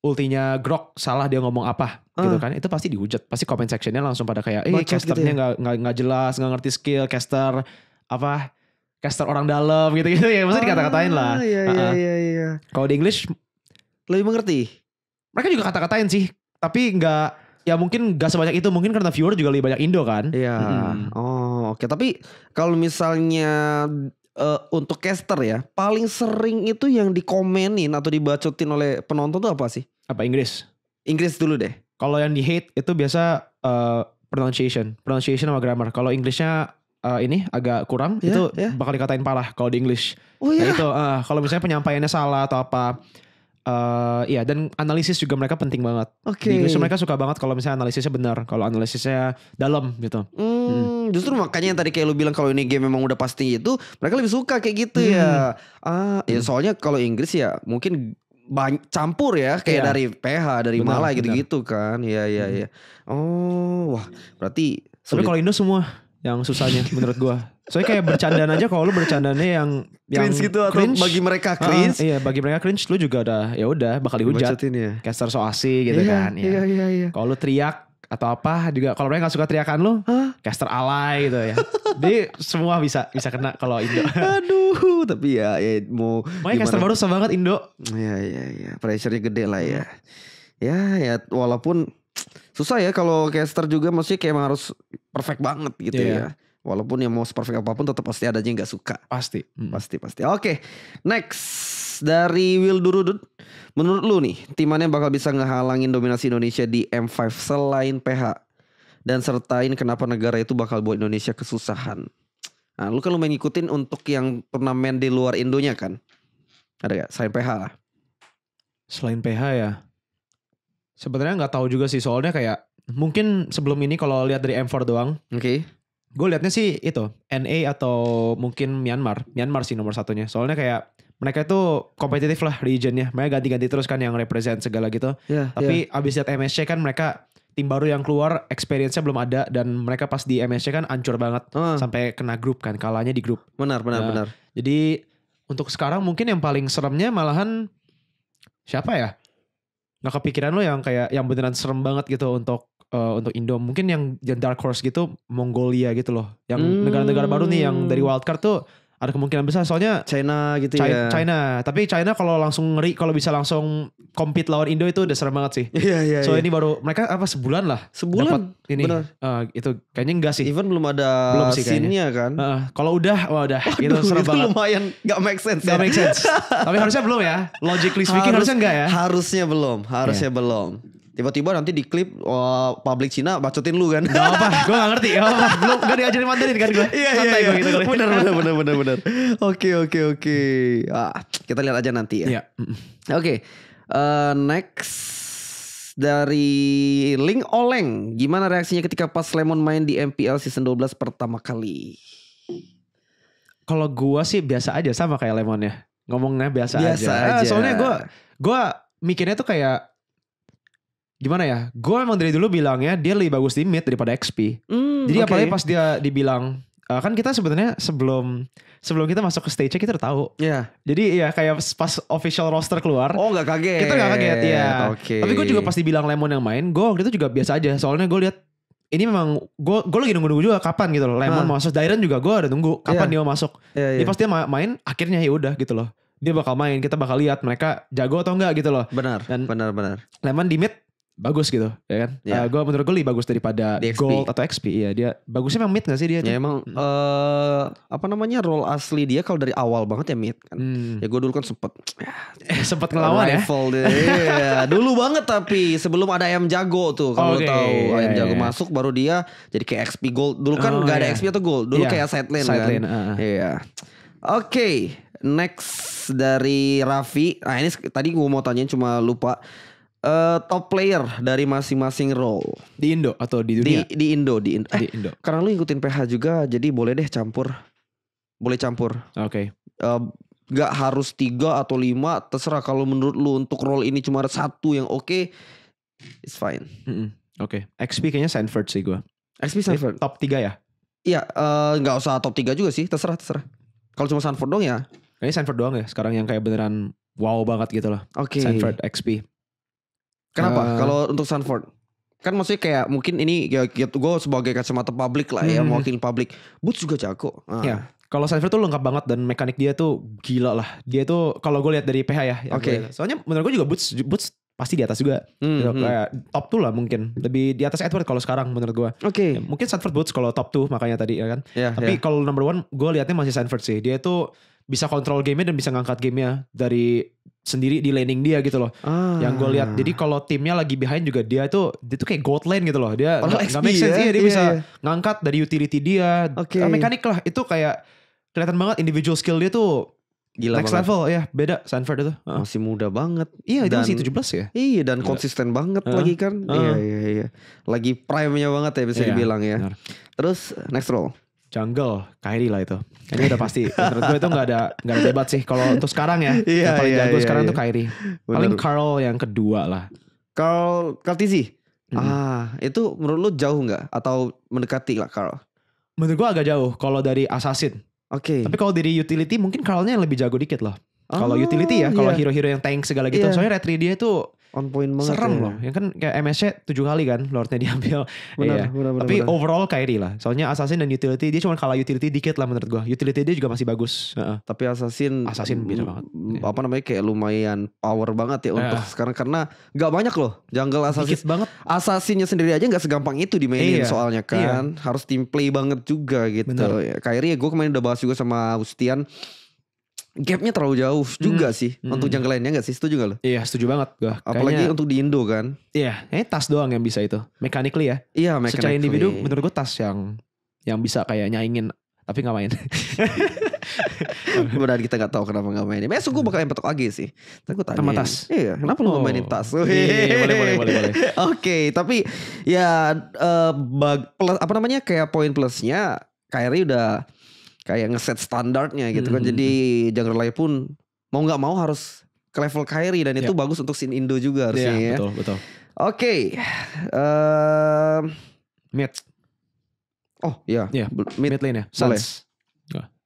Ultinya Grok salah dia ngomong apa uh. gitu ah. kan? Itu pasti dihujat. Pasti comment sectionnya langsung pada kayak, eh gitu ya. casternya nggak gitu ya? nggak jelas, nggak ngerti skill caster apa caster orang dalam gitu-gitu ya. Maksudnya oh, dikata-katain lah. Iya, iya, iya, iya. Kalau di English lebih mengerti. Mereka juga kata-katain sih, tapi nggak ya mungkin gak sebanyak itu mungkin karena viewer juga lebih banyak Indo kan iya hmm. oh oke okay. tapi kalau misalnya uh, untuk caster ya paling sering itu yang dikomenin atau dibacotin oleh penonton tuh apa sih apa Inggris Inggris dulu deh kalau yang di hate itu biasa uh, pronunciation pronunciation sama grammar kalau Inggrisnya uh, ini agak kurang yeah, itu yeah. bakal dikatain parah kalau di English oh, yeah. nah itu uh, kalau misalnya penyampaiannya salah atau apa Uh, iya dan analisis juga mereka penting banget. Oke. Okay. Di Inggris mereka suka banget kalau misalnya analisisnya benar, kalau analisisnya dalam gitu. Hmm, hmm. Justru makanya yang tadi kayak lu bilang kalau ini game memang udah pasti itu, mereka lebih suka kayak gitu ya. hmm. ya. Ah, ya hmm. soalnya kalau Inggris ya mungkin banyak campur ya kayak yeah. dari PH dari benar, Malay gitu-gitu kan. Iya iya hmm. iya. Ya. Oh, wah, berarti sulit. Tapi kalau Indo semua yang susahnya menurut gua Soalnya kayak bercandaan aja kalau lu bercandanya yang yang cringe gitu atau cringe, bagi mereka cringe. Uh, iya, bagi mereka cringe lu juga udah ya udah bakal dihujat. Ya. Caster soasi gitu yeah, kan. Iya, iya, iya. iya. Kalau lu teriak atau apa juga kalau mereka gak suka teriakan lu, huh? caster alay gitu ya. Jadi semua bisa bisa kena kalau Indo. Aduh, tapi ya, ya mau Makanya caster baru sama banget Indo. Iya, iya, iya. Pressure-nya gede lah ya. Ya, ya walaupun susah ya kalau caster juga mesti kayak harus perfect banget gitu yeah. ya Walaupun yang mau seperfect apapun tetap pasti ada aja yang gak suka. Pasti. Hmm. Pasti pasti. Oke, okay. next dari Will Durudut. Menurut lu nih, tim mana yang bakal bisa ngehalangin dominasi Indonesia di M5 selain PH dan sertain kenapa negara itu bakal buat Indonesia kesusahan. Nah, lu kan lumayan ngikutin untuk yang turnamen di luar Indonya kan? Ada gak? Selain PH lah. Selain PH ya. Sebenarnya nggak tahu juga sih soalnya kayak mungkin sebelum ini kalau lihat dari M4 doang. Oke. Okay gue liatnya sih itu NA atau mungkin Myanmar Myanmar sih nomor satunya soalnya kayak mereka itu kompetitif lah regionnya mereka ganti-ganti terus kan yang represent segala gitu yeah, tapi yeah. abis liat MSC kan mereka tim baru yang keluar experience-nya belum ada dan mereka pas di MSC kan ancur banget uh. sampai kena grup kan kalahnya di grup benar benar nah, benar jadi untuk sekarang mungkin yang paling seremnya malahan siapa ya nggak kepikiran lo yang kayak yang beneran serem banget gitu untuk uh, untuk Indo mungkin yang dark horse gitu Mongolia gitu loh yang hmm. negara-negara hmm. baru nih yang dari wildcard tuh ada kemungkinan besar soalnya China gitu China, ya China tapi China kalau langsung ngeri kalau bisa langsung compete lawan Indo itu udah serem banget sih iya yeah, iya yeah, so yeah. ini baru mereka apa sebulan lah sebulan ini bener. Uh, eh, itu kayaknya enggak sih even belum ada belum sih scene-nya kan uh, kalau udah wah udah Aduh, gitu, serem itu banget lumayan gak make sense gak ya. make sense tapi harusnya belum ya logically speaking Harus, harusnya enggak ya harusnya belum harusnya yeah. belum Tiba-tiba nanti di klip oh, eh, publik Cina bacotin lu kan. Gak apa, gue gak ngerti. Gak apa, lu gak diajarin Mandarin kan gue. Iya iya iya. Gitu, bener bener bener bener bener. Oke oke oke. Ah, kita lihat aja nanti ya. Iya. Oke. Okay. Uh, eh, next dari Ling Oleng. Gimana reaksinya ketika pas Lemon main di MPL season 12 pertama kali? Kalau gue sih biasa aja sama kayak Lemon ya. Ngomongnya biasa, biasa aja. aja. Soalnya gue gua mikirnya tuh kayak gimana ya? Gue emang dari dulu bilangnya dia lebih bagus di mid daripada XP. Mm, Jadi okay. apalagi pas dia dibilang uh, kan kita sebenarnya sebelum sebelum kita masuk ke stage kita udah tahu. Iya. Yeah. Jadi ya kayak pas official roster keluar. Oh nggak kaget. Kita nggak kaget ya. Oke. Okay. Tapi gue juga pas dibilang Lemon yang main, gue waktu itu juga biasa aja. Soalnya gue lihat ini memang gue gue lagi nunggu-nunggu juga kapan gitu loh. Lemon ah. masuk, Dairen juga gue ada nunggu kapan yeah. dia masuk. Yeah, yeah. pasti dia main akhirnya ya udah gitu loh. Dia bakal main, kita bakal lihat mereka jago atau enggak gitu loh. Benar. Dan benar benar. Lemon di mid bagus gitu ya kan yeah. Iya. uh, gue menurut gue lebih bagus daripada DXP. gold atau XP iya dia bagusnya memang mid gak sih dia ya emang hmm. uh, apa namanya role asli dia kalau dari awal banget ya mid kan hmm. ya gue dulu kan sempet sempet ngelawan ya? rifle ya dulu banget tapi sebelum ada ayam jago tuh kalau okay. tahu yeah, ayam iya, jago iya. masuk baru dia jadi kayak XP gold dulu kan oh, gak ada yeah. XP atau gold dulu yeah. kayak side lane side kan iya uh. yeah. oke okay. next dari Raffi nah ini tadi gue mau tanyain cuma lupa uh, top player dari masing-masing role di Indo atau di dunia di, di Indo di, Indo. eh, di Indo karena lu ngikutin PH juga jadi boleh deh campur boleh campur oke okay. uh, eh, gak harus tiga atau lima terserah kalau menurut lu untuk role ini cuma ada satu yang oke okay, it's fine mm -hmm. oke okay. XP kayaknya Sanford sih gue XP Sanford top tiga ya iya eh, nggak uh, usah top tiga juga sih terserah terserah kalau cuma Sanford dong ya Kayaknya Sanford doang ya sekarang yang kayak beneran wow banget gitu loh. Oke. Okay. Sanford XP. Kenapa? Uh, Kalau untuk Sanford? Kan maksudnya kayak mungkin ini ya, ya gue sebagai kacamata publik lah ya, hmm. publik. Boots juga jago. Uh. Ya. Kalau Sanford tuh lengkap banget dan mekanik dia tuh gila lah. Dia tuh kalau gue lihat dari PH ya. Oke. Okay. Soalnya menurut gue juga Boots Boots pasti di atas juga. Hmm, gitu, hmm. Kayak top tuh lah mungkin. Lebih di atas Edward kalau sekarang menurut gue. Oke. Okay. Ya, mungkin Sanford Boots kalau top tuh makanya tadi ya kan. Yeah, Tapi yeah. kalau number one gue liatnya masih Sanford sih. Dia tuh bisa kontrol gamenya dan bisa ngangkat gamenya dari sendiri di laning dia gitu loh. Ah. Yang gue lihat. Jadi kalau timnya lagi behind juga dia itu dia tuh kayak gold lane gitu loh. Dia oh, gak, XP, make sense ya? Iya, dia yeah, bisa yeah. ngangkat dari utility dia. Okay. Nah, mekanik lah itu kayak kelihatan banget individual skill dia tuh Gila Next banget. level ya beda Sanford itu Masih muda banget Iya dan, itu masih 17 ya Iya dan Gila. konsisten banget uh. lagi kan uh. Iya iya iya Lagi prime-nya banget ya bisa yeah. dibilang ya Benar. Terus next roll Jungle, Kyrie lah itu. Kayaknya udah pasti. Menurut gue itu nggak ada nggak ada debat sih. Kalau untuk sekarang ya, yeah, yang paling yeah, jago yeah, sekarang yeah. tuh Kyrie. Paling Carl yang kedua lah. Carl, Carl Tizi. Hmm. Ah, itu menurut lu jauh nggak atau mendekati lah Carl? Menurut gue agak jauh. Kalau dari Assassin. Oke. Okay. Tapi kalau dari utility mungkin Carlnya yang lebih jago dikit loh. Kalau oh, utility ya, kalau yeah. hero-hero yang tank segala gitu. yeah. Soalnya Retri dia itu on point banget. Serem ya. loh. Yang kan kayak MSC tujuh kali kan Lordnya diambil. Benar, iya. benar, benar, Tapi benar. overall Kyrie lah. Soalnya Assassin dan Utility dia cuma kalah Utility dikit lah menurut gua. Utility dia juga masih bagus. Uh -uh. Tapi Assassin Assassin beda banget. Iya. Apa namanya kayak lumayan power banget ya uh, untuk sekarang karena gak banyak loh jungle Assassin. Dikit banget. Assassinnya sendiri aja gak segampang itu dimainin iya, soalnya iya. kan. Harus team play banget juga gitu. Kayak Kyrie ya gua kemarin udah bahas juga sama Ustian gapnya terlalu jauh juga hmm. sih hmm. untuk jangka lainnya nggak sih setuju gak lo? Iya setuju banget gua. Apalagi Kayanya, untuk di Indo kan? Iya, ini tas doang yang bisa itu, mechanically ya. Iya, mechanically. Secara individu menurut gua tas yang yang bisa kayaknya ingin tapi nggak main. Benar kita nggak tahu kenapa nggak main. Besok gue bakal empetok lagi sih. Tapi gue tanya. Sama tas. Iya, kenapa oh. lu mainin tas? Iya, iya, iya, boleh boleh boleh boleh. Oke, tapi ya uh, bag, plus, apa namanya kayak poin plusnya Kyrie udah kayak ngeset standarnya gitu kan. Hmm. hmm Jadi hmm. Jangrelai pun mau nggak mau harus ke level Kyrie dan itu yeah. bagus untuk scene Indo juga ya, harusnya yeah, ya. Betul, betul. Oke. Okay. Ehm, uh, Oh, iya. Yeah. Mid, mid lane ya. Suns.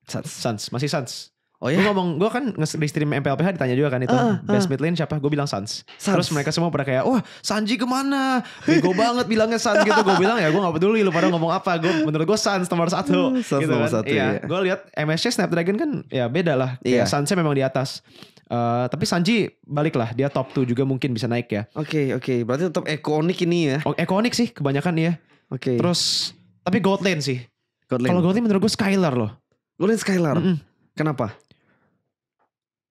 Suns. Suns. Masih Suns. Oh iya. Gue ngomong, gue kan di stream MPLPH ditanya juga kan itu. Uh, uh. Best mid lane siapa? Gue bilang Sans. Sans. Terus mereka semua pada kayak, wah Sanji kemana? Bego banget bilangnya Sans gitu. Gue bilang ya gue gak peduli lu pada ngomong apa. Gue Menurut gue Sans nomor satu. Uh, Sans gitu nomor kan. satu iya. ya. Gue lihat MSC Snapdragon kan ya beda lah. Iya. Yeah. Sansnya memang di atas. Uh, tapi Sanji balik lah, dia top 2 juga mungkin bisa naik ya. Oke okay, oke okay. berarti tetap ekonik ini ya. Oh, ekonik sih kebanyakan ya. Oke. Okay. Terus tapi Gold Lane sih. Kalau Gold Lane menurut gue Skylar loh. lihat Skylar. Mm -mm. Kenapa?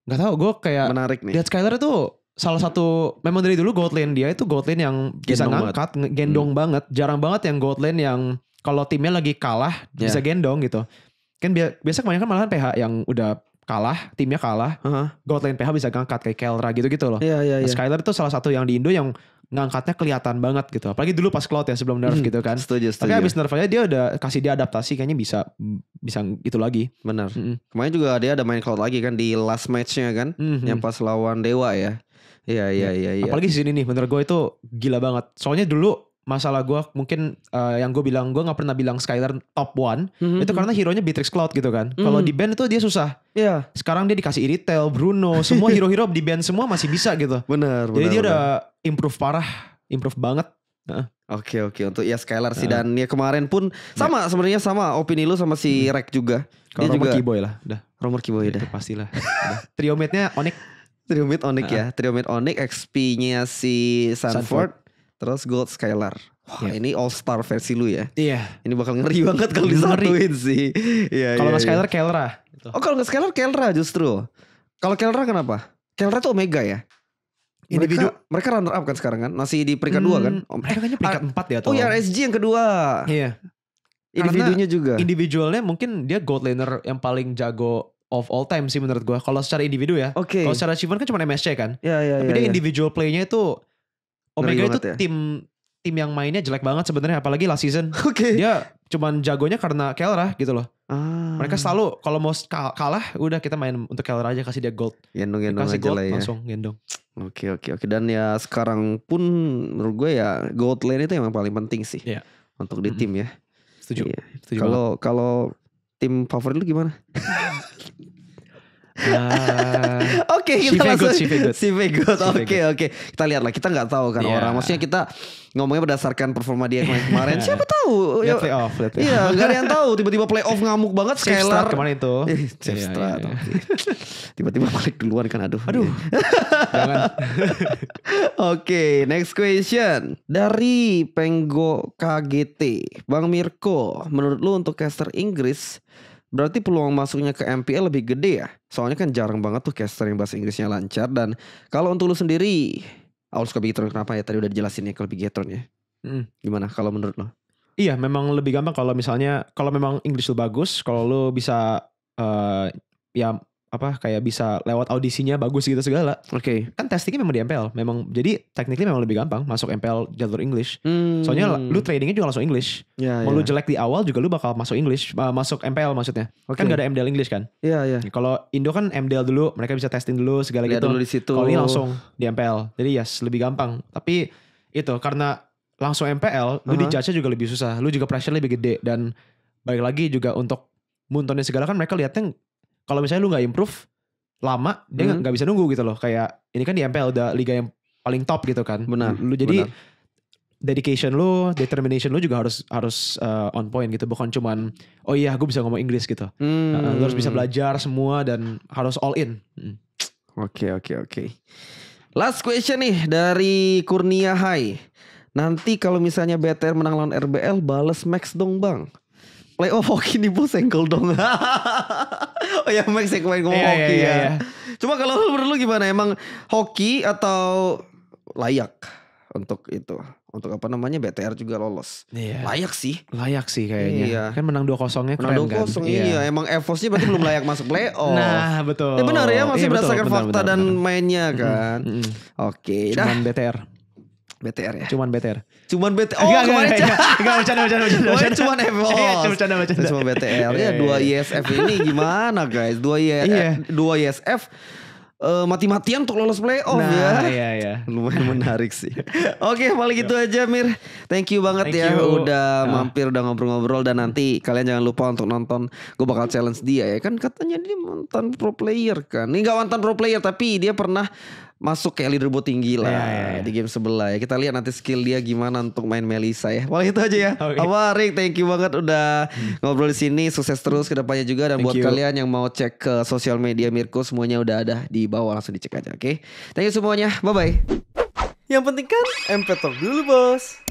Gak tau, gue kayak menarik nih. Dead Skyler itu salah satu memang dari dulu gold lane dia itu gold lane yang bisa ngangkat, banget. gendong hmm. banget. Jarang banget yang gold lane yang kalau timnya lagi kalah yeah. bisa gendong gitu. Kan biasa kebanyakan malahan PH yang udah kalah, timnya kalah. Uh -huh. Gold lane PH bisa ngangkat kayak Kelra gitu-gitu loh. Yeah, yeah, yeah. Nah, iya. Skyler itu salah satu yang di Indo yang ngangkatnya kelihatan banget gitu. Apalagi dulu pas cloud ya sebelum nerf hmm. gitu kan. Setuju, setuju. Tapi abis nerf aja dia udah kasih dia adaptasi kayaknya bisa bisa gitu lagi. benar. -hmm. Kemarin juga dia ada main cloud lagi kan di last matchnya kan. -hmm. Yang pas lawan Dewa ya. Iya iya ya, iya. Ya. Apalagi di sini nih bener gue itu gila banget. Soalnya dulu masalah gue mungkin uh, yang gue bilang gue nggak pernah bilang Skyler top one mm -hmm. itu mhm. karena hero nya Beatrix Cloud gitu kan mm kalau mhm. di band itu dia susah yeah. sekarang dia dikasih Iritel Bruno semua hero-hero di band semua masih bisa gitu bener jadi bener, dia bener. udah improve parah, improve banget. okay, Oke oke untuk ya Skylar sih dan ya kemarin pun sama ya. sebenarnya sama opini lu sama si hmm. Rek juga. Kalo dia juga Kiboy lah, udah. Romer Kiboy udah. Pastilah. Triometnya onik, Triomit Onyx uh. ya. Triomit onik, XP-nya si Sanford, Sanford. terus Gold Skylar. Wah, yeah. ini all star versi lu ya. Iya. Yeah. Ini bakal ngeri banget kalau disatuin sih. Iya. Kalau iya, nggak Skylar, iya. Kelra. Gitu. Oh, kalau nggak Skylar, Kelra justru. Kalau Kelra kenapa? Kelra tuh Omega ya individu mereka, mereka runner up kan sekarang kan masih di peringkat hmm, dua kan oh, hmm, eh, mereka kayaknya peringkat ah, empat ya atau oh ya RSG yang kedua iya individunya juga individualnya mungkin dia gold laner yang paling jago of all time sih menurut gue kalau secara individu ya oke okay. kalau secara achievement kan cuma MSC kan ya, ya, tapi ya, dia ya. individual playnya itu Omega Ngeri itu ya. tim tim yang mainnya jelek banget sebenarnya apalagi last season. Oke. Okay. Dia cuman jagonya karena Kelra gitu loh. Ah. Mereka selalu kalau mau kalah udah kita main untuk Kelra aja kasih dia gold. Gendong-gendong aja gold, lah ya. Langsung gendong. Oke okay, oke okay, oke okay. dan ya sekarang pun menurut gue ya gold lane itu yang paling penting sih. Yeah. Untuk di tim ya. Setuju. Iya. Kalau kalau tim favorit lu gimana? Uh, oke okay, kita langsung Sive Good, Good. Oke oke. Kita lihatlah kita nggak tahu kan yeah. orang. Maksudnya kita ngomongnya berdasarkan performa dia kemarin, kemarin. siapa tahu ya ya iya nggak ada yang tahu tiba-tiba play playoff ngamuk banget Skylar kemarin itu Cestra iya, iya, iya. tiba-tiba balik duluan kan aduh aduh jangan oke next question dari Penggo KGT Bang Mirko menurut lu untuk caster Inggris Berarti peluang masuknya ke MPL lebih gede ya? Soalnya kan jarang banget tuh caster yang bahasa Inggrisnya lancar dan kalau untuk lu sendiri All suka Bigetron kenapa ya? Tadi udah dijelasin ya kalau Bigetron ya. Hmm. Gimana kalau menurut lo? Iya, memang lebih gampang kalau misalnya kalau memang English lu bagus, kalau lo bisa uh, ya apa kayak bisa lewat audisinya bagus gitu segala. Oke. Okay. Kan testingnya memang di MPL, memang jadi technically memang lebih gampang masuk MPL jalur English. Hmm. Soalnya lu tradingnya juga langsung English. Yeah, Mau yeah. lu ya. jelek di awal juga lu bakal masuk English, uh, masuk MPL maksudnya. Okay. Kan gak ada MDL English kan? Iya yeah, iya. Kalau Indo kan MDL dulu, mereka bisa testing dulu segala Lihat gitu. Dulu di situ. Kalau ini langsung di MPL. Jadi yes, lebih gampang. Tapi itu karena langsung MPL, lu uh -huh. nya juga lebih susah. Lu juga pressure lebih gede dan balik lagi juga untuk Muntonnya segala kan mereka liatnya kalau misalnya lu nggak improve lama dia hmm. nggak bisa nunggu gitu loh kayak ini kan di MPL udah liga yang paling top gitu kan benar lu jadi benar. dedication lu determination lu juga harus harus uh, on point gitu bukan cuman oh iya gue bisa ngomong Inggris gitu hmm. uh, lu harus bisa hmm. belajar semua dan harus all in hmm. oke oke oke last question nih dari Kurnia Hai Nanti kalau misalnya BTR menang lawan RBL, bales Max dong bang playoff hoki nih bos engkel dong. oh ya Max yang main ngomong yeah, hoki yeah, yeah, ya. Iya, iya. Cuma kalau lu perlu gimana? Emang hoki atau layak untuk itu? Untuk apa namanya BTR juga lolos. Iya. Layak sih. Layak sih kayaknya. Iya. Kan menang 2-0-nya menang 2-0, kan. Iya. iya. Emang Evosnya berarti belum layak masuk playoff. Nah betul. Ya benar ya masih iya, berdasarkan betul, benar, fakta benar, dan benar. mainnya kan. Mm, -hmm. Oke. Okay, Cuman dah. BTR. BTR ya. Cuman BTR. Cuman BTR. Oh, enggak, kemarin enggak, enggak, bercanda, bercanda, bercanda. cuman EVOS. Iya, bercanda, bercanda. Cuma BTR. ya, iya, dua ISF iya, iya. ini gimana guys? Dua ISF, dua ISF uh, eh, mati-matian untuk lolos playoff nah, ya. Iya, iya. Lumayan menarik sih. Oke, okay, paling gitu aja Mir. Thank you banget Thank ya you. udah nah. mampir udah ngobrol-ngobrol dan nanti kalian jangan lupa untuk nonton gue bakal challenge dia ya kan katanya dia mantan pro player kan. Ini gak mantan pro player tapi dia pernah masuk kayak leaderboard tinggi iya, lah yeah, yeah, yeah. di game sebelah ya. Kita lihat nanti skill dia gimana untuk main Melisa ya. Wah itu aja ya. Okay. Apa Rick, thank you banget udah hmm. ngobrol di sini. Sukses terus ke depannya juga dan thank buat you. kalian yang mau cek ke sosial media Mirko semuanya udah ada di bawah langsung dicek aja, oke? Okay? Thank you semuanya. Bye bye. Yang penting kan top dulu, Bos.